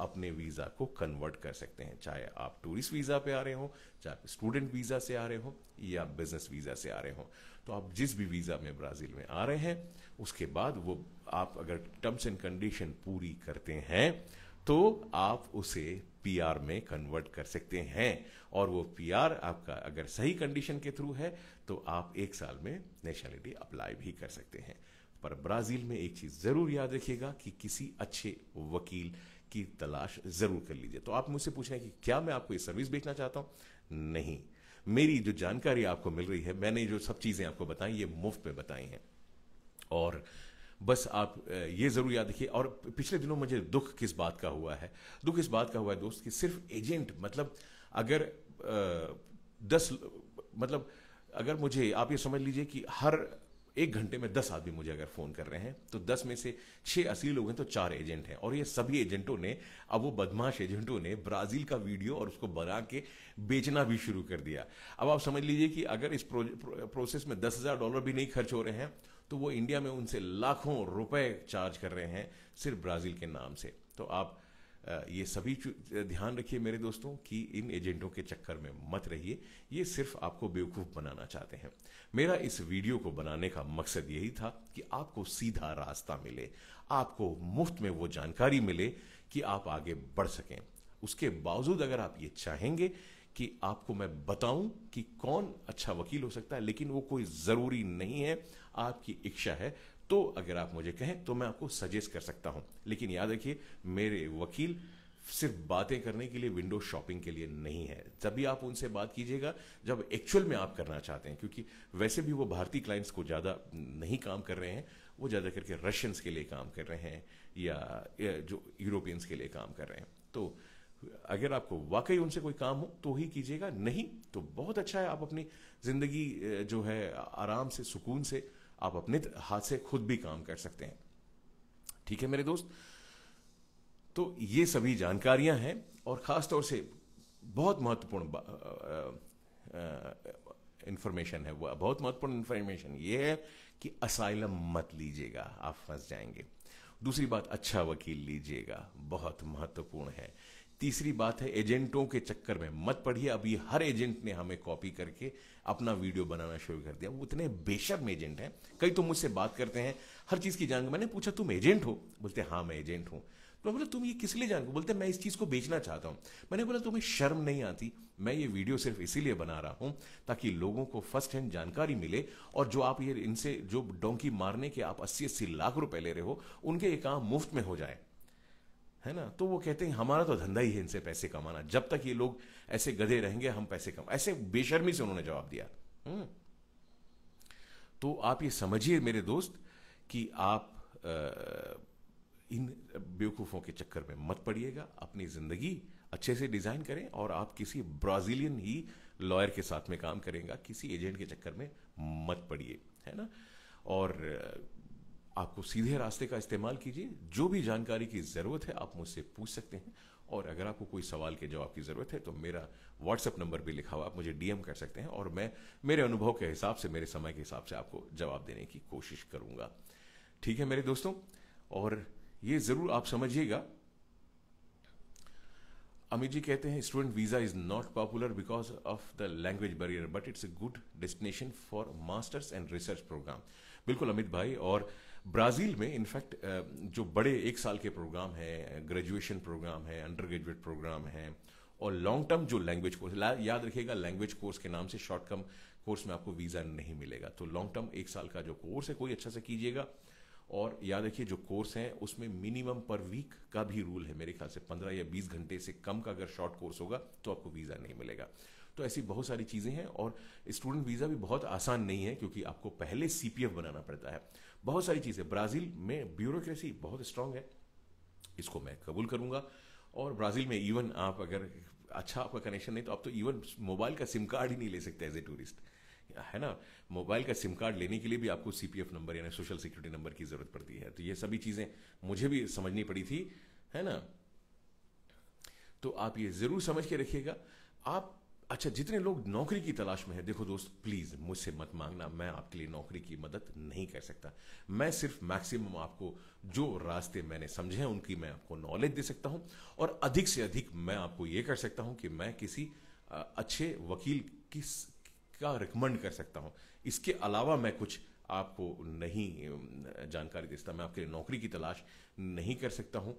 अपने वीज़ा को कन्वर्ट कर सकते हैं चाहे आप टूरिस्ट वीज़ा पे आ रहे हो चाहे आप स्टूडेंट वीज़ा से आ रहे हो या बिजनेस वीज़ा से आ रहे हो तो आप जिस भी वीज़ा में ब्राज़ील में आ रहे हैं उसके बाद वो आप अगर टर्म्स एंड कंडीशन पूरी करते हैं तो आप उसे पीआर में कन्वर्ट कर सकते हैं और वो पीआर आपका अगर सही कंडीशन के थ्रू है तो आप एक साल में नेशनलिटी अप्लाई भी कर सकते हैं पर ब्राज़ील में एक चीज़ ज़रूर याद रखिएगा कि किसी अच्छे वकील की तलाश ज़रूर कर लीजिए तो आप मुझसे पूछ रहे हैं कि क्या मैं आपको ये सर्विस बेचना चाहता हूँ नहीं मेरी जो जानकारी आपको मिल रही है मैंने जो सब चीज़ें आपको बताई ये मुफ्त में बताई हैं और बस आप ये ज़रूर याद रखिए और पिछले दिनों मुझे दुख किस बात का हुआ है दुख इस बात का हुआ है दोस्त कि सिर्फ एजेंट मतलब अगर आ, दस मतलब अगर मुझे आप ये समझ लीजिए कि हर एक घंटे में दस आदमी मुझे अगर फोन कर रहे हैं तो दस में से छह असली लोग हैं तो चार एजेंट हैं और ये सभी एजेंटों ने अब वो बदमाश एजेंटों ने ब्राजील का वीडियो और उसको बना के बेचना भी शुरू कर दिया अब आप समझ लीजिए कि अगर इस प्रो, प्रो, प्रोसेस में दस हजार डॉलर भी नहीं खर्च हो रहे हैं तो वो इंडिया में उनसे लाखों रुपए चार्ज कर रहे हैं सिर्फ ब्राजील के नाम से तो आप ये सभी ध्यान रखिए मेरे दोस्तों कि इन एजेंटों के चक्कर में मत रहिए ये सिर्फ आपको बेवकूफ़ बनाना चाहते हैं मेरा इस वीडियो को बनाने का मकसद यही था कि आपको सीधा रास्ता मिले आपको मुफ्त में वो जानकारी मिले कि आप आगे बढ़ सकें उसके बावजूद अगर आप ये चाहेंगे कि आपको मैं बताऊं कि कौन अच्छा वकील हो सकता है लेकिन वो कोई ज़रूरी नहीं है आपकी इच्छा है तो अगर आप मुझे कहें तो मैं आपको सजेस्ट कर सकता हूं लेकिन याद रखिए मेरे वकील सिर्फ बातें करने के लिए विंडो शॉपिंग के लिए नहीं है जब भी आप उनसे बात कीजिएगा जब एक्चुअल में आप करना चाहते हैं क्योंकि वैसे भी वो भारतीय क्लाइंट्स को ज़्यादा नहीं काम कर रहे हैं वो ज़्यादा करके रशियंस के लिए काम कर रहे हैं या जो यूरोपियंस के लिए काम कर रहे हैं तो अगर आपको वाकई उनसे कोई काम हो तो ही कीजिएगा नहीं तो बहुत अच्छा है आप अपनी जिंदगी जो है आराम से सुकून से आप अपने हाथ से खुद भी काम कर सकते हैं ठीक है मेरे दोस्त तो ये सभी जानकारियां हैं और खास तौर से बहुत महत्वपूर्ण इंफॉर्मेशन है वह बहुत महत्वपूर्ण इंफॉर्मेशन ये है कि असाइलम मत लीजिएगा आप फंस जाएंगे दूसरी बात अच्छा वकील लीजिएगा बहुत महत्वपूर्ण है तीसरी बात है एजेंटों के चक्कर में मत पढ़िए अभी हर एजेंट ने हमें कॉपी करके अपना वीडियो बनाना शुरू कर दिया वो इतने बेशर्म एजेंट हैं कई तो मुझसे बात करते हैं हर चीज़ की जान मैंने पूछा तुम एजेंट हो बोलते हाँ मैं एजेंट हूं तो बोला तुम ये किस लिए जानते बोलते मैं इस चीज़ को बेचना चाहता हूं मैंने बोला तुम्हें शर्म नहीं आती मैं ये वीडियो सिर्फ इसीलिए बना रहा हूं ताकि लोगों को फर्स्ट हैंड जानकारी मिले और जो आप ये इनसे जो डोंकी मारने के आप अस्सी अस्सी लाख रुपए ले रहे हो उनके ये काम मुफ्त में हो जाए है ना तो वो कहते हैं हमारा तो धंधा ही है इनसे पैसे कमाना जब तक ये लोग ऐसे गधे रहेंगे हम पैसे कमा ऐसे बेशर्मी से उन्होंने जवाब दिया हम्म। तो आप ये समझिए मेरे दोस्त कि आप इन बेवकूफ़ों के चक्कर में मत पड़िएगा अपनी ज़िंदगी अच्छे से डिज़ाइन करें और आप किसी ब्राज़ीलियन ही लॉयर के साथ में काम करेंगे किसी एजेंट के चक्कर में मत पड़िए है ना और आपको सीधे रास्ते का इस्तेमाल कीजिए जो भी जानकारी की ज़रूरत है आप मुझसे पूछ सकते हैं और अगर आपको कोई सवाल के जवाब की ज़रूरत है तो मेरा व्हाट्सअप नंबर भी लिखा हुआ आप मुझे डीएम कर सकते हैं और मैं मेरे अनुभव के हिसाब से मेरे समय के हिसाब से आपको जवाब देने की कोशिश करूंगा ठीक है मेरे दोस्तों और ये ज़रूर आप समझिएगा अमित जी कहते हैं student visa is not popular because of the language barrier but it's a good destination for masters and research program बिल्कुल अमित भाई और ब्राज़ील में इनफैक्ट जो बड़े एक साल के प्रोग्राम हैं ग्रेजुएशन प्रोग्राम है अंडर ग्रेजुएट प्रोग्राम है और लॉन्ग टर्म जो लैंग्वेज कोर्स याद रखिएगा लैंग्वेज कोर्स के नाम से शॉर्ट टर्म कोर्स में आपको वीज़ा नहीं मिलेगा तो लॉन्ग टर्म एक साल का जो कोर्स है कोई अच्छा से कीजिएगा और याद रखिए जो कोर्स है उसमें मिनिमम पर वीक का भी रूल है मेरे ख्याल से पंद्रह या बीस घंटे से कम का अगर शॉर्ट कोर्स होगा तो आपको वीज़ा नहीं मिलेगा तो ऐसी बहुत सारी चीज़ें हैं और स्टूडेंट वीज़ा भी बहुत आसान नहीं है क्योंकि आपको पहले सी बनाना पड़ता है बहुत सारी चीज़ें ब्राज़ील में ब्यूरोक्रेसी बहुत स्ट्रांग है इसको मैं कबूल करूँगा और ब्राज़ील में इवन आप अगर अच्छा आपका कनेक्शन नहीं तो आप तो इवन मोबाइल का सिम कार्ड ही नहीं ले सकते एज ए टूरिस्ट है ना मोबाइल का सिम कार्ड लेने के लिए भी आपको सीपीएफ नंबर यानी सोशल सिक्योरिटी नंबर की ज़रूरत पड़ती है तो ये सभी चीज़ें मुझे भी समझनी पड़ी थी है ना तो आप ये ज़रूर समझ के रखिएगा आप अच्छा जितने लोग नौकरी की तलाश में है देखो दोस्त प्लीज मुझसे मत मांगना मैं आपके लिए नौकरी की मदद नहीं कर सकता मैं सिर्फ मैक्सिमम आपको जो रास्ते मैंने समझे हैं उनकी मैं आपको नॉलेज दे सकता हूं और अधिक से अधिक मैं आपको ये कर सकता हूं कि मैं किसी अच्छे वकील किस का रिकमेंड कर सकता हूं इसके अलावा मैं कुछ आपको नहीं जानकारी दे सकता मैं आपके लिए नौकरी की तलाश नहीं कर सकता हूं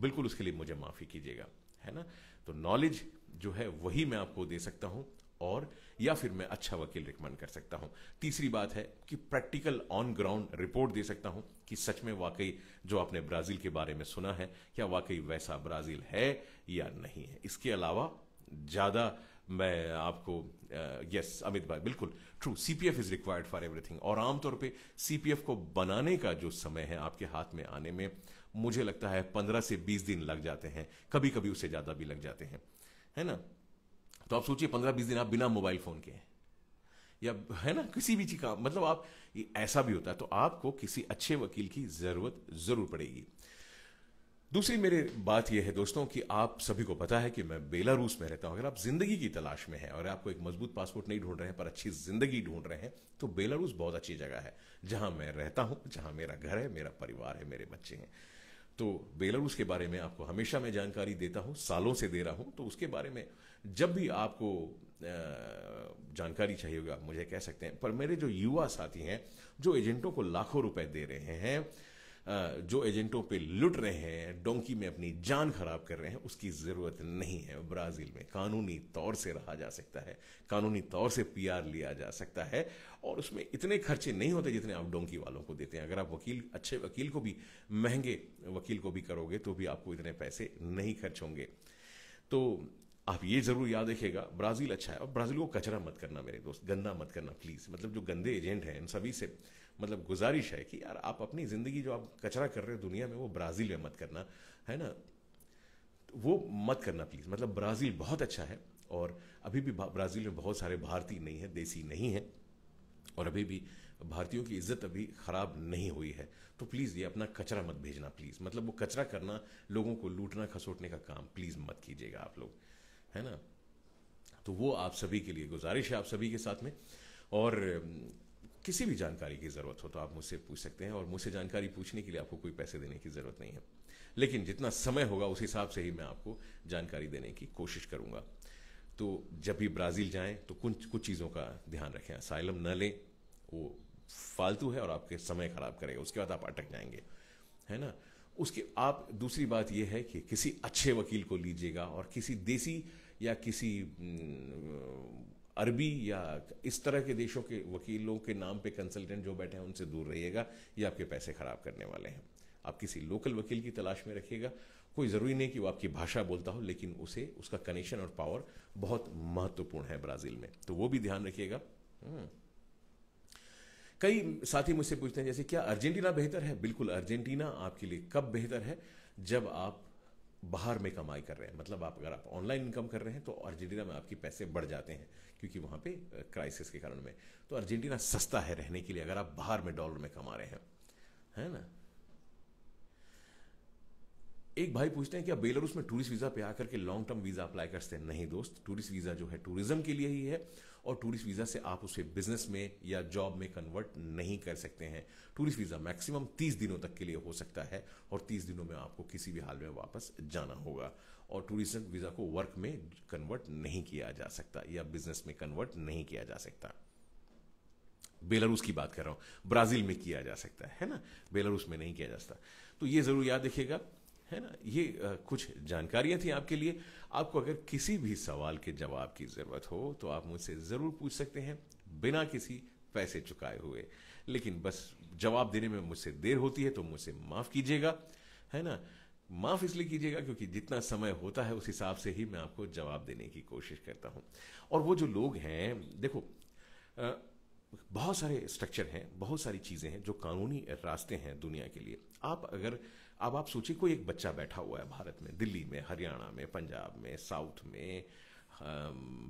बिल्कुल उसके लिए मुझे माफ़ी कीजिएगा है ना तो नॉलेज जो है वही मैं आपको दे सकता हूं और या फिर मैं अच्छा वकील रिकमेंड कर सकता हूं तीसरी बात है कि प्रैक्टिकल ऑन ग्राउंड रिपोर्ट दे सकता हूं कि सच में वाकई जो आपने ब्राजील के बारे में सुना है क्या वाकई वैसा ब्राजील है या नहीं है इसके अलावा ज्यादा मैं आपको यस uh, अमित yes, भाई बिल्कुल true CPF is required for everything और आमतौर पे सीपीएफ को बनाने का जो समय है आपके हाथ में आने में मुझे लगता है पंद्रह से बीस दिन लग जाते हैं कभी कभी उससे ज्यादा भी लग जाते हैं है ना तो आप सोचिए पंद्रह बीस दिन आप बिना मोबाइल फोन के हैं या है ना किसी भी चीज का मतलब आप ऐसा भी होता है तो आपको किसी अच्छे वकील की जरूरत जरूर पड़ेगी दूसरी मेरे बात यह है दोस्तों कि आप सभी को पता है कि मैं बेलारूस में रहता हूं अगर आप जिंदगी की तलाश में हैं और आपको एक मजबूत पासपोर्ट नहीं ढूंढ रहे हैं पर अच्छी जिंदगी ढूंढ रहे हैं तो बेलारूस बहुत अच्छी जगह है जहां मैं रहता हूं जहां मेरा घर है मेरा परिवार है मेरे बच्चे हैं तो बेलारूस के बारे में आपको हमेशा मैं जानकारी देता हूँ सालों से दे रहा हूँ तो उसके बारे में जब भी आपको जानकारी चाहिए होगी आप मुझे कह सकते हैं पर मेरे जो युवा साथी हैं जो एजेंटों को लाखों रुपए दे रहे हैं जो एजेंटों पे लुट रहे हैं डोंकी में अपनी जान खराब कर रहे हैं उसकी ज़रूरत नहीं है ब्राज़ील में कानूनी तौर से रहा जा सकता है कानूनी तौर से पीआर लिया जा सकता है और उसमें इतने खर्चे नहीं होते जितने आप डोंकी वालों को देते हैं अगर आप वकील अच्छे वकील को भी महंगे वकील को भी करोगे तो भी आपको इतने पैसे नहीं खर्च होंगे तो आप ये जरूर याद रखिएगा ब्राज़ील अच्छा है और ब्राज़ील को कचरा मत करना मेरे दोस्त गंदा मत करना प्लीज़ मतलब जो गंदे एजेंट हैं इन सभी से मतलब गुजारिश है कि यार आप अपनी ज़िंदगी जो आप कचरा कर रहे हो दुनिया में वो ब्राज़ील में मत करना है ना वो मत करना प्लीज़ मतलब ब्राज़ील बहुत अच्छा है और अभी भी ब्राज़ील में बहुत सारे भारतीय नहीं हैं देसी नहीं हैं और अभी भी भारतीयों की इज्जत अभी ख़राब नहीं हुई है तो प्लीज़ ये अपना कचरा मत भेजना प्लीज़ मतलब वो कचरा करना लोगों को लूटना खसोटने का काम प्लीज़ मत कीजिएगा आप लोग है ना तो वो आप सभी के लिए गुजारिश है आप सभी के साथ में और किसी भी जानकारी की ज़रूरत हो तो आप मुझसे पूछ सकते हैं और मुझसे जानकारी पूछने के लिए आपको कोई पैसे देने की ज़रूरत नहीं है लेकिन जितना समय होगा उस हिसाब से ही मैं आपको जानकारी देने की कोशिश करूँगा तो जब भी ब्राज़ील जाएं तो कुछ कुछ चीज़ों का ध्यान रखें साइलम न लें वो फालतू है और आपके समय ख़राब करेगा उसके बाद आप अटक जाएंगे है ना उसके आप दूसरी बात यह है कि किसी अच्छे वकील को लीजिएगा और किसी देसी या किसी अरबी या इस तरह के देशों के वकीलों के नाम पे कंसल्टेंट जो बैठे हैं उनसे दूर रहिएगा ये आपके पैसे ख़राब करने वाले हैं आप किसी लोकल वकील की तलाश में रखिएगा कोई ज़रूरी नहीं कि वो आपकी भाषा बोलता हो लेकिन उसे उसका कनेक्शन और पावर बहुत महत्वपूर्ण है ब्राज़ील में तो वो भी ध्यान रखिएगा हम्म। कई साथी मुझसे पूछते हैं जैसे क्या अर्जेंटीना बेहतर है बिल्कुल अर्जेंटीना आपके लिए कब बेहतर है जब आप बाहर में कमाई कर रहे हैं मतलब आप अगर आप ऑनलाइन इनकम कर रहे हैं तो अर्जेंटीना में आपके पैसे बढ़ जाते हैं क्योंकि वहाँ पे क्राइसिस के कारण में तो अर्जेंटीना सस्ता है रहने के लिए अगर आप बाहर में डॉलर में कमा रहे हैं है ना एक भाई पूछते हैं कि अब बेलारूस में टूरिस्ट वीजा पे आकर के लॉन्ग टर्म वीजा अप्लाई कर सकते हैं नहीं दोस्त टूरिस्ट वीजा जो है टूरिज्म के लिए ही है और टूरिस्ट वीज़ा से आप उसे बिजनेस में या जॉब में कन्वर्ट नहीं कर सकते हैं टूरिस्ट वीज़ा मैक्सिमम तीस दिनों तक के लिए हो सकता है और तीस दिनों में आपको किसी भी हाल में वापस जाना होगा और टूरिज्म वीज़ा को वर्क में कन्वर्ट नहीं किया जा सकता या बिजनेस में कन्वर्ट नहीं किया जा सकता बेलारूस की बात कर रहा हूं ब्राज़ील में किया जा सकता है ना बेलारूस में नहीं किया जा सकता तो ये ज़रूर याद रखिएगा है ना ये आ, कुछ जानकारियां थी आपके लिए आपको अगर किसी भी सवाल के जवाब की ज़रूरत हो तो आप मुझसे ज़रूर पूछ सकते हैं बिना किसी पैसे चुकाए हुए लेकिन बस जवाब देने में मुझसे देर होती है तो मुझसे माफ़ कीजिएगा है ना माफ़ इसलिए कीजिएगा क्योंकि जितना समय होता है उस हिसाब से ही मैं आपको जवाब देने की कोशिश करता हूँ और वो जो लोग हैं देखो बहुत सारे स्ट्रक्चर हैं बहुत सारी चीज़ें हैं जो कानूनी रास्ते हैं दुनिया के लिए आप अगर अब आप सोचिए कोई एक बच्चा बैठा हुआ है भारत में दिल्ली में हरियाणा में पंजाब में साउथ में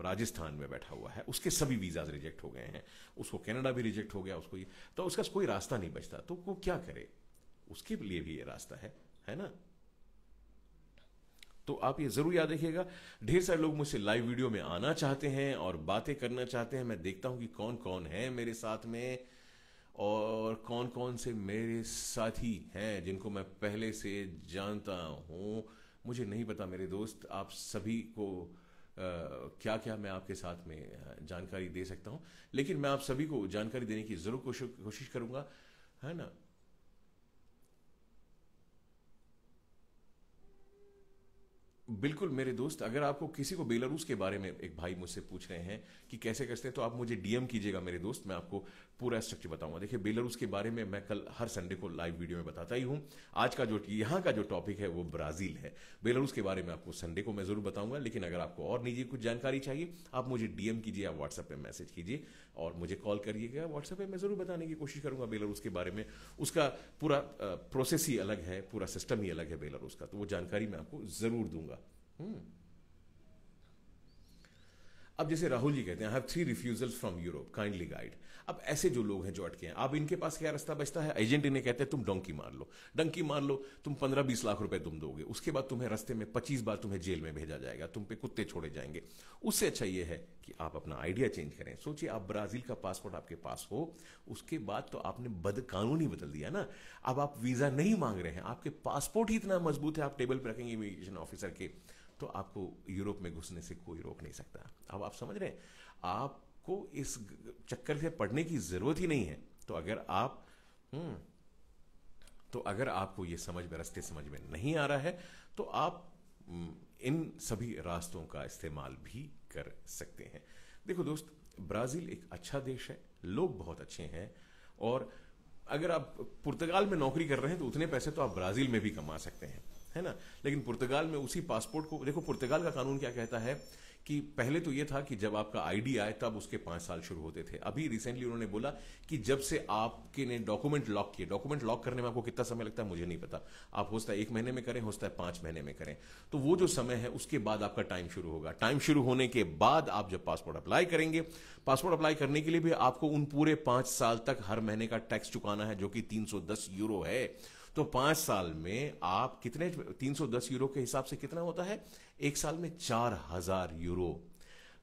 राजस्थान में बैठा हुआ है उसके सभी वीज़ाज रिजेक्ट हो गए हैं उसको कनाडा भी रिजेक्ट हो गया उसको ये तो उसका कोई रास्ता नहीं बचता तो वो क्या करे उसके लिए भी ये रास्ता है है ना तो आप ये जरूर याद रखिएगा ढेर सारे लोग मुझसे लाइव वीडियो में आना चाहते हैं और बातें करना चाहते हैं मैं देखता हूं कि कौन कौन है मेरे साथ में और कौन कौन से मेरे साथी हैं जिनको मैं पहले से जानता हूँ मुझे नहीं पता मेरे दोस्त आप सभी को आ, क्या क्या मैं आपके साथ में जानकारी दे सकता हूँ लेकिन मैं आप सभी को जानकारी देने की जरूर कोशिश करूंगा है ना बिल्कुल मेरे दोस्त अगर आपको किसी को बेलारूस के बारे में एक भाई मुझसे पूछ रहे हैं कि कैसे करते हैं तो आप मुझे डीएम कीजिएगा मेरे दोस्त मैं आपको पूरा स्ट्रक्चर बताऊंगा देखिए बेलारूस के बारे में मैं कल हर संडे को लाइव वीडियो में बताता ही हूँ आज का जो यहाँ का जो टॉपिक है वो ब्राजील है बेलारूस के बारे में आपको संडे को मैं जरूर बताऊंगा लेकिन अगर आपको और निजी कुछ जानकारी चाहिए आप मुझे डीएम कीजिए या व्हाट्सएप पर मैसेज कीजिए और मुझे कॉल करिएगा व्हाट्सएप पर मैं जरूर बताने की कोशिश करूंगा बेलारूस के बारे में उसका पूरा प्रोसेस ही अलग है पूरा सिस्टम ही अलग है बेलारूस का तो वो जानकारी मैं आपको जरूर दूंगा हम्म। अब जैसे राहुल जी कहते हैं have three refusal from Europe kindly guide अब ऐसे जो लोग हैं जो अटके हैं अब इनके पास क्या रास्ता बचता है एजेंट इन्हें कहते हैं तुम डंकी मार लो डंकी मार लो तुम पंद्रह बीस लाख रुपए तुम दोगे उसके बाद तुम्हें रस्ते में पच्चीस बार तुम्हें जेल में भेजा जाएगा तुम पे कुत्ते छोड़े जाएंगे उससे अच्छा यह है कि आप अपना आइडिया चेंज करें सोचिए आप ब्राजील का पासपोर्ट आपके पास हो उसके बाद तो आपने बद कानूनी बदल दिया ना अब आप वीजा नहीं मांग रहे हैं आपके पासपोर्ट ही इतना मजबूत है आप टेबल पर रखेंगे इमिग्रेशन ऑफिसर के तो आपको यूरोप में घुसने से कोई रोक नहीं सकता अब आप समझ रहे हैं आपको इस चक्कर से पढ़ने की जरूरत ही नहीं है तो अगर आप हम्म, तो अगर आपको ये समझ में रस्ते समझ में नहीं आ रहा है तो आप हम्म, इन सभी रास्तों का इस्तेमाल भी कर सकते हैं देखो दोस्त ब्राज़ील एक अच्छा देश है लोग बहुत अच्छे हैं और अगर आप पुर्तगाल में नौकरी कर रहे हैं तो उतने पैसे तो आप ब्राज़ील में भी कमा सकते हैं है ना लेकिन पुर्तगाल में उसी पासपोर्ट को देखो पुर्तगाल का कानून क्या कहता है कि पहले तो ये था कि जब आपका आईडी आए तब उसके पांच साल शुरू होते थे अभी रिसेंटली उन्होंने बोला कि जब से आपके ने डॉक्यूमेंट लॉक किए डॉक्यूमेंट लॉक करने में आपको कितना समय लगता है मुझे नहीं पता आप हो सकता है एक महीने में करें हो सकता है पांच महीने में करें तो वो जो समय है उसके बाद आपका टाइम शुरू होगा टाइम शुरू होने के बाद आप जब पासपोर्ट अप्लाई करेंगे पासपोर्ट अप्लाई करने के लिए भी आपको उन पूरे पांच साल तक हर महीने का टैक्स चुकाना है जो कि तीन यूरो है तो पांच साल में आप कितने 310 यूरो के हिसाब से कितना होता है एक साल में चार हजार यूरो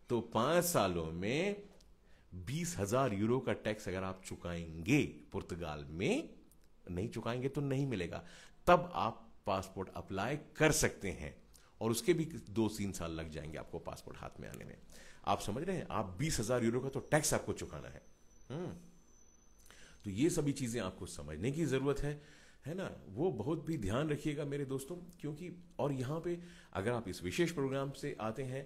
तो पांच सालों में बीस हजार यूरो का टैक्स अगर आप चुकाएंगे पुर्तगाल में नहीं चुकाएंगे तो नहीं मिलेगा तब आप पासपोर्ट अप्लाई कर सकते हैं और उसके भी दो तीन साल लग जाएंगे आपको पासपोर्ट हाथ में आने में आप समझ रहे हैं आप बीस हजार यूरो का तो टैक्स आपको चुकाना है हम्म। तो ये सभी चीजें आपको समझने की जरूरत है है ना वो बहुत भी ध्यान रखिएगा मेरे दोस्तों क्योंकि और यहाँ पे अगर आप इस विशेष प्रोग्राम से आते हैं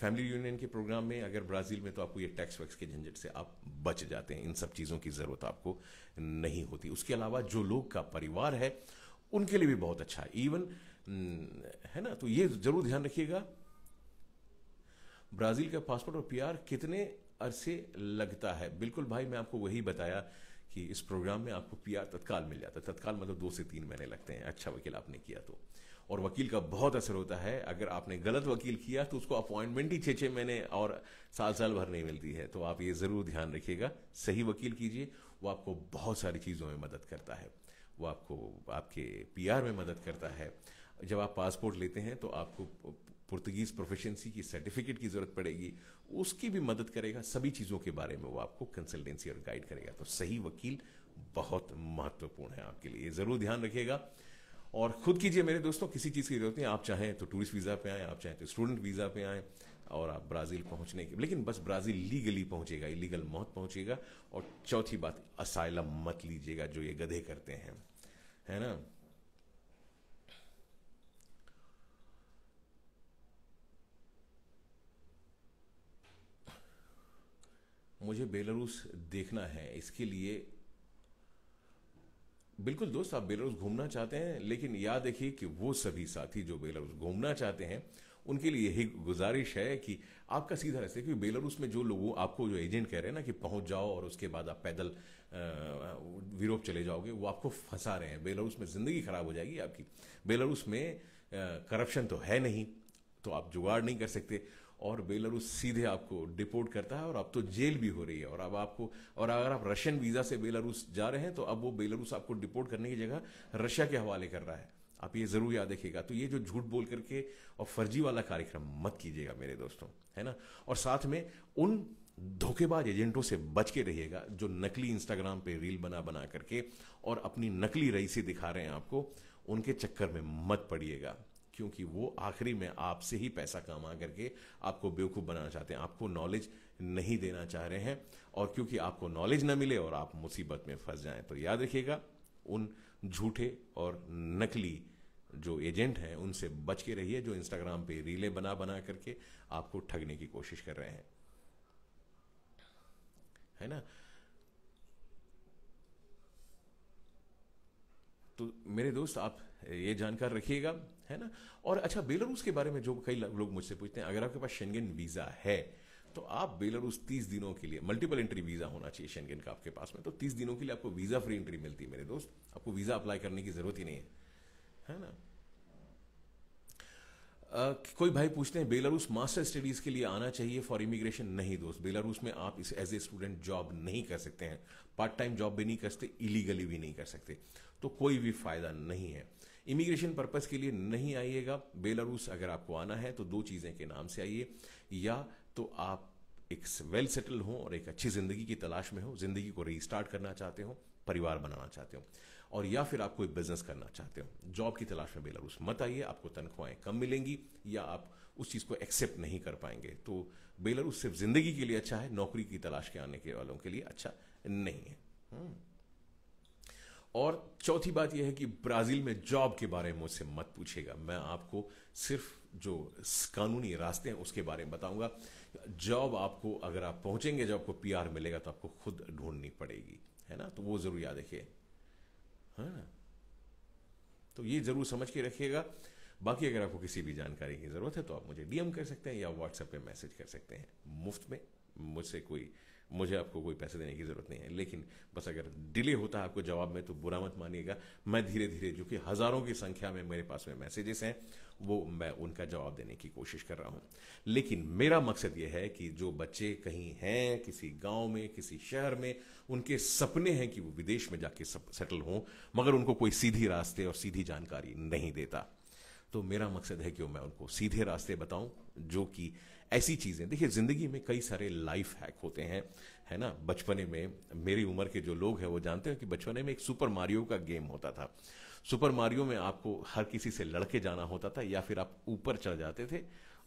फैमिली यूनियन के प्रोग्राम में अगर ब्राज़ील में तो आपको ये टैक्स वैक्स के झंझट से आप बच जाते हैं इन सब चीज़ों की ज़रूरत आपको नहीं होती उसके अलावा जो लोग का परिवार है उनके लिए भी बहुत अच्छा है इवन है ना तो ये ज़रूर ध्यान रखिएगा ब्राज़ील का पासपोर्ट और पीआर कितने अरसे लगता है बिल्कुल भाई मैं आपको वही बताया कि इस प्रोग्राम में आपको पी तत्काल मिल जाता है तत्काल मतलब दो से तीन महीने लगते हैं अच्छा वकील आपने किया तो और वकील का बहुत असर होता है अगर आपने गलत वकील किया तो उसको अपॉइंटमेंट ही छः छः महीने और साल साल भर नहीं मिलती है तो आप ये ज़रूर ध्यान रखिएगा सही वकील कीजिए वो आपको बहुत सारी चीज़ों में मदद करता है वो आपको आपके पीआर में मदद करता है जब आप पासपोर्ट लेते हैं तो आपको पुर्तगीज़ प्रोफेशनसी की सर्टिफिकेट की ज़रूरत पड़ेगी उसकी भी मदद करेगा सभी चीज़ों के बारे में वो आपको कंसल्टेंसी और गाइड करेगा तो सही वकील बहुत महत्वपूर्ण है आपके लिए ज़रूर ध्यान रखिएगा और खुद कीजिए मेरे दोस्तों किसी चीज़ की जरूरत नहीं आप चाहें तो टूरिस्ट वीज़ा पे आएँ आप चाहें तो स्टूडेंट वीज़ा पे आएँ और आप ब्राज़ील पहुंचने के लेकिन बस ब्राज़ील लीगली पहुंचेगा इलीगल मौत पहुंचेगा और चौथी बात असाइलम मत लीजिएगा जो ये गधे करते हैं है ना मुझे बेलारूस देखना है इसके लिए बिल्कुल दोस्त आप बेलारूस घूमना चाहते हैं लेकिन याद रखिए कि वो सभी साथी जो बेलारूस घूमना चाहते हैं उनके लिए यही गुजारिश है कि आपका सीधा रास्ते क्योंकि बेलारूस में जो लोग आपको जो एजेंट कह रहे हैं ना कि पहुंच जाओ और उसके बाद आप पैदल यूरोप चले जाओगे वो आपको फंसा रहे हैं बेलारूस में ज़िंदगी खराब हो जाएगी आपकी बेलारूस में करप्शन तो है नहीं तो आप जुगाड़ नहीं कर सकते और बेलारूस सीधे आपको डिपोर्ट करता है और अब तो जेल भी हो रही है और अब आपको और अगर आप रशियन वीजा से बेलारूस जा रहे हैं तो अब वो बेलारूस आपको डिपोर्ट करने की जगह रशिया के हवाले कर रहा है आप ये जरूर याद रखिएगा तो ये जो झूठ बोल करके और फर्जी वाला कार्यक्रम मत कीजिएगा मेरे दोस्तों है ना और साथ में उन धोखेबाज एजेंटों से बच के रहिएगा जो नकली इंस्टाग्राम पे रील बना बना करके और अपनी नकली रईसी दिखा रहे हैं आपको उनके चक्कर में मत पड़िएगा क्योंकि वो आखिरी में आपसे ही पैसा कमा करके आपको बेवकूफ़ बनाना चाहते हैं आपको नॉलेज नहीं देना चाह रहे हैं और क्योंकि आपको नॉलेज ना मिले और आप मुसीबत में फंस जाएं तो याद रखिएगा उन झूठे और नकली जो एजेंट हैं उनसे बच के रहिए जो इंस्टाग्राम पे रीले बना बना करके आपको ठगने की कोशिश कर रहे हैं है ना तो मेरे दोस्त आप ये जानकार रखिएगा है ना और अच्छा बेलारूस के बारे में जो कई लोग मुझसे पूछते हैं अगर आपके पास शेंगेन वीज़ा है तो आप बेलारूस तीस दिनों के लिए मल्टीपल एंट्री वीज़ा होना चाहिए शेंगेन का आपके पास में तो तीस दिनों के लिए आपको वीज़ा फ्री एंट्री मिलती है मेरे दोस्त आपको वीज़ा अप्लाई करने की ज़रूरत ही नहीं है है ना Uh, कोई भाई पूछते हैं बेलारूस मास्टर स्टडीज के लिए आना चाहिए फॉर इमिग्रेशन नहीं दोस्त बेलारूस में आप इस एज ए स्टूडेंट जॉब नहीं कर सकते हैं पार्ट टाइम जॉब भी नहीं कर सकते इलीगली भी नहीं कर सकते तो कोई भी फायदा नहीं है इमिग्रेशन पर्पस के लिए नहीं आइएगा बेलारूस अगर आपको आना है तो दो चीजें के नाम से आइए या तो आप एक वेल सेटल हो और एक अच्छी जिंदगी की तलाश में हो जिंदगी को रिस्टार्ट करना चाहते हो परिवार बनाना चाहते हो और या फिर आप कोई बिजनेस करना चाहते हो जॉब की तलाश में बेलारूस मत आइए आपको तनख्वाहें कम मिलेंगी या आप उस चीज़ को एक्सेप्ट नहीं कर पाएंगे तो बेलारूस सिर्फ जिंदगी के लिए अच्छा है नौकरी की तलाश के आने के वालों के लिए अच्छा नहीं है हम्म। और चौथी बात यह है कि ब्राज़ील में जॉब के बारे में मुझसे मत पूछेगा मैं आपको सिर्फ जो कानूनी रास्ते हैं उसके बारे में बताऊंगा जॉब आपको अगर आप पहुंचेंगे जब आपको पी मिलेगा तो आपको खुद ढूंढनी पड़ेगी है ना तो वो ज़रूर याद रखिए है हाँ। ना तो ये ज़रूर समझ के रखिएगा बाकी अगर आपको किसी भी जानकारी की ज़रूरत है तो आप मुझे डीएम कर सकते हैं या व्हाट्सएप पे मैसेज कर सकते हैं मुफ्त में मुझसे कोई मुझे आपको कोई पैसे देने की ज़रूरत नहीं है लेकिन बस अगर डिले होता है आपको जवाब में तो बुरा मत मानिएगा मैं धीरे धीरे जो कि हज़ारों की संख्या में मेरे पास में मैसेजेस हैं वो मैं उनका जवाब देने की कोशिश कर रहा हूँ लेकिन मेरा मकसद ये है कि जो बच्चे कहीं हैं किसी गाँव में किसी शहर में उनके सपने हैं कि वो विदेश में जाके सेटल हों मगर उनको कोई सीधी रास्ते और सीधी जानकारी नहीं देता तो मेरा मकसद है कि मैं उनको सीधे रास्ते बताऊं जो कि ऐसी चीज़ें देखिए ज़िंदगी में कई सारे लाइफ हैक होते हैं है ना बचपने में मेरी उम्र के जो लोग हैं वो जानते हैं कि बचपने में एक सुपर मारियो का गेम होता था सुपर मारियो में आपको हर किसी से लड़के जाना होता था या फिर आप ऊपर चढ़ जाते थे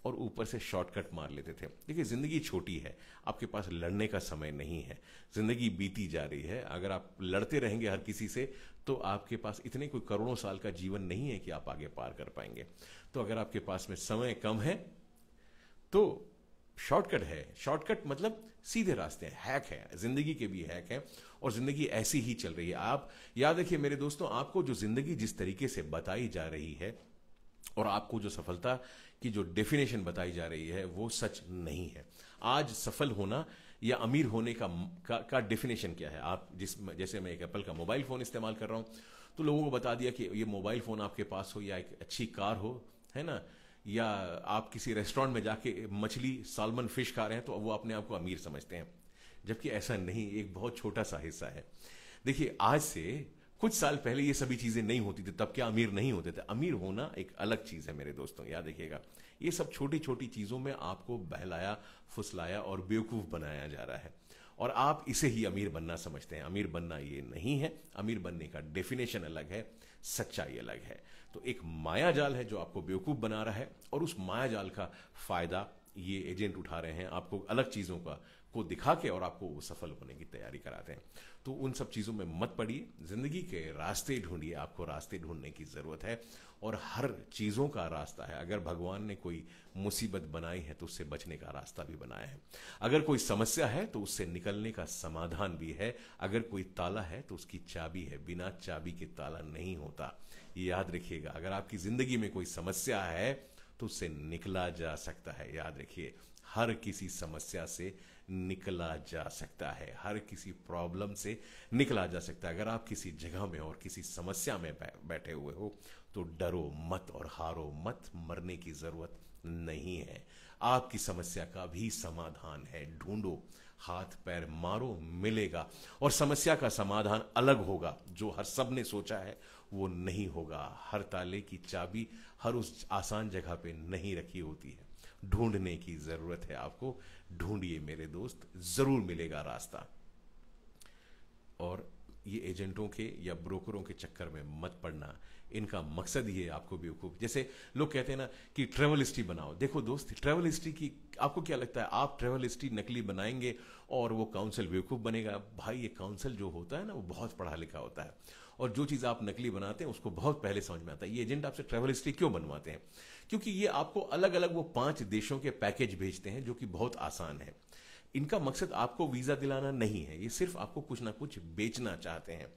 और ऊपर से शॉर्टकट मार लेते थे देखिए ज़िंदगी छोटी है आपके पास लड़ने का समय नहीं है ज़िंदगी बीती जा रही है अगर आप लड़ते रहेंगे हर किसी से तो आपके पास इतने कोई करोड़ों साल का जीवन नहीं है कि आप आगे पार कर पाएंगे तो अगर आपके पास में समय कम है तो शॉर्टकट है शॉर्टकट मतलब सीधे रास्ते हैं हैक है जिंदगी के भी हैक है और जिंदगी ऐसी ही चल रही है आप याद रखिए मेरे दोस्तों आपको जो जिंदगी जिस तरीके से बताई जा रही है और आपको जो सफलता की जो डेफिनेशन बताई जा रही है वो सच नहीं है आज सफल होना या अमीर होने का का, का डेफिनेशन क्या है आप जिस जैसे मैं एक एप्पल का मोबाइल फ़ोन इस्तेमाल कर रहा हूँ तो लोगों को बता दिया कि ये मोबाइल फ़ोन आपके पास हो या एक अच्छी कार हो है ना या आप किसी रेस्टोरेंट में जाके मछली सालमन फिश खा रहे हैं तो वो अपने आप को अमीर समझते हैं जबकि ऐसा नहीं एक बहुत छोटा सा हिस्सा है देखिए आज से कुछ साल पहले ये सभी चीज़ें नहीं होती थी तब क्या अमीर नहीं होते थे अमीर होना एक अलग चीज़ है मेरे दोस्तों याद देखिएगा ये सब छोटी छोटी चीज़ों में आपको बहलाया फुसलाया और बेवकूफ़ बनाया जा रहा है और आप इसे ही अमीर बनना समझते हैं अमीर बनना ये नहीं है अमीर बनने का डेफिनेशन अलग है सच्चाई अलग है तो एक माया जाल है जो आपको बेवकूफ़ बना रहा है और उस माया जाल का फ़ायदा ये एजेंट उठा रहे हैं आपको अलग चीज़ों का को दिखा के और आपको वो सफल होने की तैयारी कराते हैं तो उन सब चीज़ों में मत पड़िए ज़िंदगी के रास्ते ढूंढिए आपको रास्ते ढूंढने की ज़रूरत है और हर चीज़ों का रास्ता है अगर भगवान ने कोई मुसीबत बनाई है तो उससे बचने का रास्ता भी बनाया है अगर कोई समस्या है तो उससे निकलने का समाधान भी है अगर कोई ताला है तो उसकी चाबी है बिना चाबी के ताला नहीं होता ये याद रखिएगा अगर आपकी जिंदगी में कोई समस्या है तो उससे निकला जा सकता है याद रखिए हर किसी समस्या से निकला जा सकता है हर किसी प्रॉब्लम से निकला जा सकता है अगर आप किसी जगह में और किसी समस्या में बैठे हुए हो तो डरो मत और हारो मत मरने की ज़रूरत नहीं है आपकी समस्या का भी समाधान है ढूंढो हाथ पैर मारो मिलेगा और समस्या का समाधान अलग होगा जो हर सब ने सोचा है वो नहीं होगा हर ताले की चाबी हर उस आसान जगह पे नहीं रखी होती है ढूंढने की जरूरत है आपको ढूंढिए मेरे दोस्त जरूर मिलेगा रास्ता और ये एजेंटों के या ब्रोकरों के चक्कर में मत पड़ना इनका मकसद ये आपको बेवकूफ़ जैसे लोग कहते हैं ना कि ट्रेवल हिस्ट्री बनाओ देखो दोस्त ट्रेवल हिस्ट्री की आपको क्या लगता है आप ट्रेवल हिस्ट्री नकली बनाएंगे और वो काउंसिल बेवकूफ़ बनेगा भाई ये काउंसिल जो होता है ना वो बहुत पढ़ा लिखा होता है और जो चीज़ आप नकली बनाते हैं उसको बहुत पहले समझ में आता है ये एजेंट आपसे ट्रेवल हिस्ट्री क्यों बनवाते हैं क्योंकि ये आपको अलग अलग वो पांच देशों के पैकेज भेजते हैं जो कि बहुत आसान है इनका मकसद आपको वीज़ा दिलाना नहीं है ये सिर्फ आपको कुछ ना कुछ बेचना चाहते हैं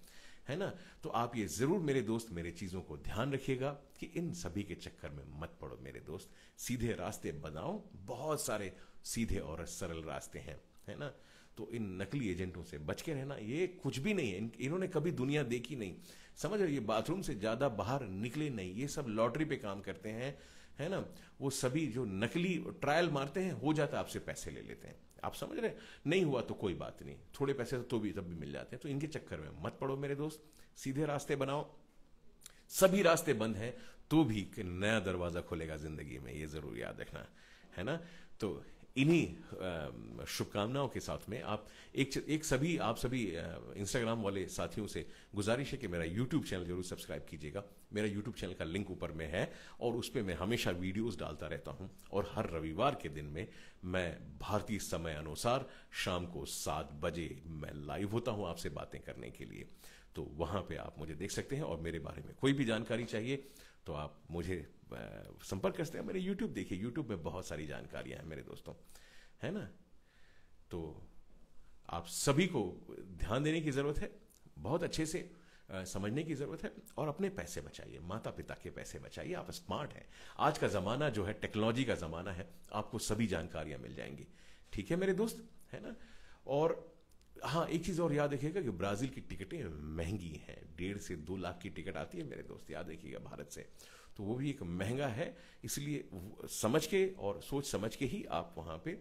है ना तो आप ये ज़रूर मेरे दोस्त मेरे चीज़ों को ध्यान रखिएगा कि इन सभी के चक्कर में मत पड़ो मेरे दोस्त सीधे रास्ते बनाओ बहुत सारे सीधे और सरल रास्ते हैं है ना तो इन नकली एजेंटों से बच के रहना ये कुछ भी नहीं है इन्होंने कभी दुनिया देखी नहीं समझ रहे ये बाथरूम से ज़्यादा बाहर निकले नहीं ये सब लॉटरी पे काम करते हैं है ना वो सभी जो नकली ट्रायल मारते हैं हो जाता आपसे पैसे ले लेते हैं आप समझ रहे नहीं हुआ तो कोई बात नहीं थोड़े पैसे तो भी तब भी मिल जाते हैं तो इनके चक्कर में मत पड़ो मेरे दोस्त सीधे रास्ते बनाओ सभी रास्ते बंद हैं तो भी नया दरवाजा खोलेगा जिंदगी में ये जरूर याद रखना है ना तो इन्हीं शुभकामनाओं के साथ में आप एक एक सभी आप सभी इंस्टाग्राम वाले साथियों से गुजारिश है कि मेरा यूट्यूब चैनल जरूर सब्सक्राइब कीजिएगा मेरा यूट्यूब चैनल का लिंक ऊपर में है और उस पर मैं हमेशा वीडियोस डालता रहता हूं और हर रविवार के दिन में मैं भारतीय समय अनुसार शाम को सात बजे मैं लाइव होता हूं आपसे बातें करने के लिए तो वहां पर आप मुझे देख सकते हैं और मेरे बारे में कोई भी जानकारी चाहिए तो आप मुझे संपर्क कर सकते हैं मेरे यूट्यूब देखिए यूट्यूब में बहुत सारी जानकारियां हैं मेरे दोस्तों है ना तो आप सभी को ध्यान देने की ज़रूरत है बहुत अच्छे से समझने की ज़रूरत है और अपने पैसे बचाइए माता पिता के पैसे बचाइए आप स्मार्ट हैं आज का ज़माना जो है टेक्नोलॉजी का ज़माना है आपको सभी जानकारियां मिल जाएंगी ठीक है मेरे दोस्त है ना और हाँ एक चीज़ और याद रखिएगा कि ब्राज़ील की टिकटें महंगी हैं डेढ़ से दो लाख की टिकट आती है मेरे दोस्त याद रखिएगा भारत से तो वो भी एक महंगा है इसलिए समझ के और सोच समझ के ही आप वहाँ पे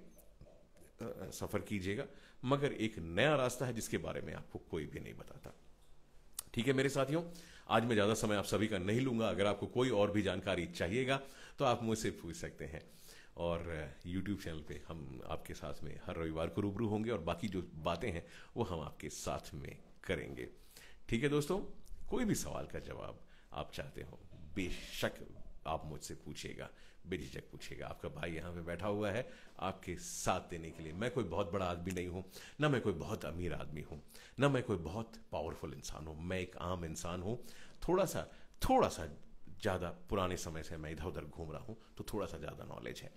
सफ़र कीजिएगा मगर एक नया रास्ता है जिसके बारे में आपको कोई भी नहीं बताता ठीक है मेरे साथियों आज मैं ज़्यादा समय आप सभी का नहीं लूंगा अगर आपको कोई और भी जानकारी चाहिएगा तो आप मुझसे पूछ सकते हैं और YouTube चैनल पे हम आपके साथ में हर रविवार को रूबरू होंगे और बाकी जो बातें हैं वो हम आपके साथ में करेंगे ठीक है दोस्तों कोई भी सवाल का जवाब आप चाहते हो बेशक आप मुझसे पूछेगा बेझिझक पूछेगा आपका भाई यहाँ पे बैठा हुआ है आपके साथ देने के लिए मैं कोई बहुत बड़ा आदमी नहीं हूँ ना मैं कोई बहुत अमीर आदमी हूँ ना मैं कोई बहुत पावरफुल इंसान हूँ मैं एक आम इंसान हूँ थोड़ा सा थोड़ा सा ज़्यादा पुराने समय से मैं इधर उधर घूम रहा हूँ तो थोड़ा सा ज़्यादा नॉलेज है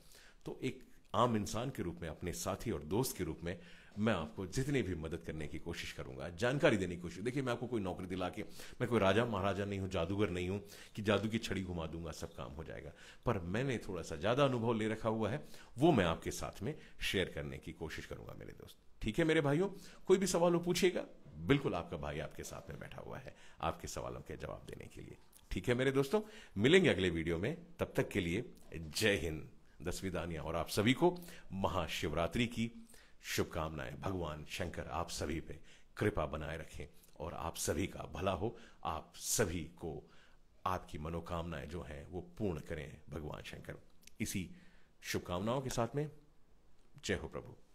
तो एक आम इंसान के रूप में अपने साथी और दोस्त के रूप में मैं आपको जितनी भी मदद करने की कोशिश करूंगा जानकारी देने की कोशिश देखिए मैं आपको कोई नौकरी दिला के मैं कोई राजा महाराजा नहीं हूं जादूगर नहीं हूं कि जादू की छड़ी घुमा दूंगा सब काम हो जाएगा पर मैंने थोड़ा सा ज़्यादा अनुभव ले रखा हुआ है वो मैं आपके साथ में शेयर करने की कोशिश करूंगा मेरे दोस्त ठीक है मेरे भाइयों कोई भी सवाल हो पूछिएगा बिल्कुल आपका भाई आपके साथ में बैठा हुआ है आपके सवालों के जवाब देने के लिए ठीक है मेरे दोस्तों मिलेंगे अगले वीडियो में तब तक के लिए जय हिंद दसवीं दानिया और आप सभी को महाशिवरात्रि की शुभकामनाएं भगवान शंकर आप सभी पे कृपा बनाए रखें और आप सभी का भला हो आप सभी को आपकी मनोकामनाएं जो हैं वो पूर्ण करें भगवान शंकर इसी शुभकामनाओं के साथ में जय हो प्रभु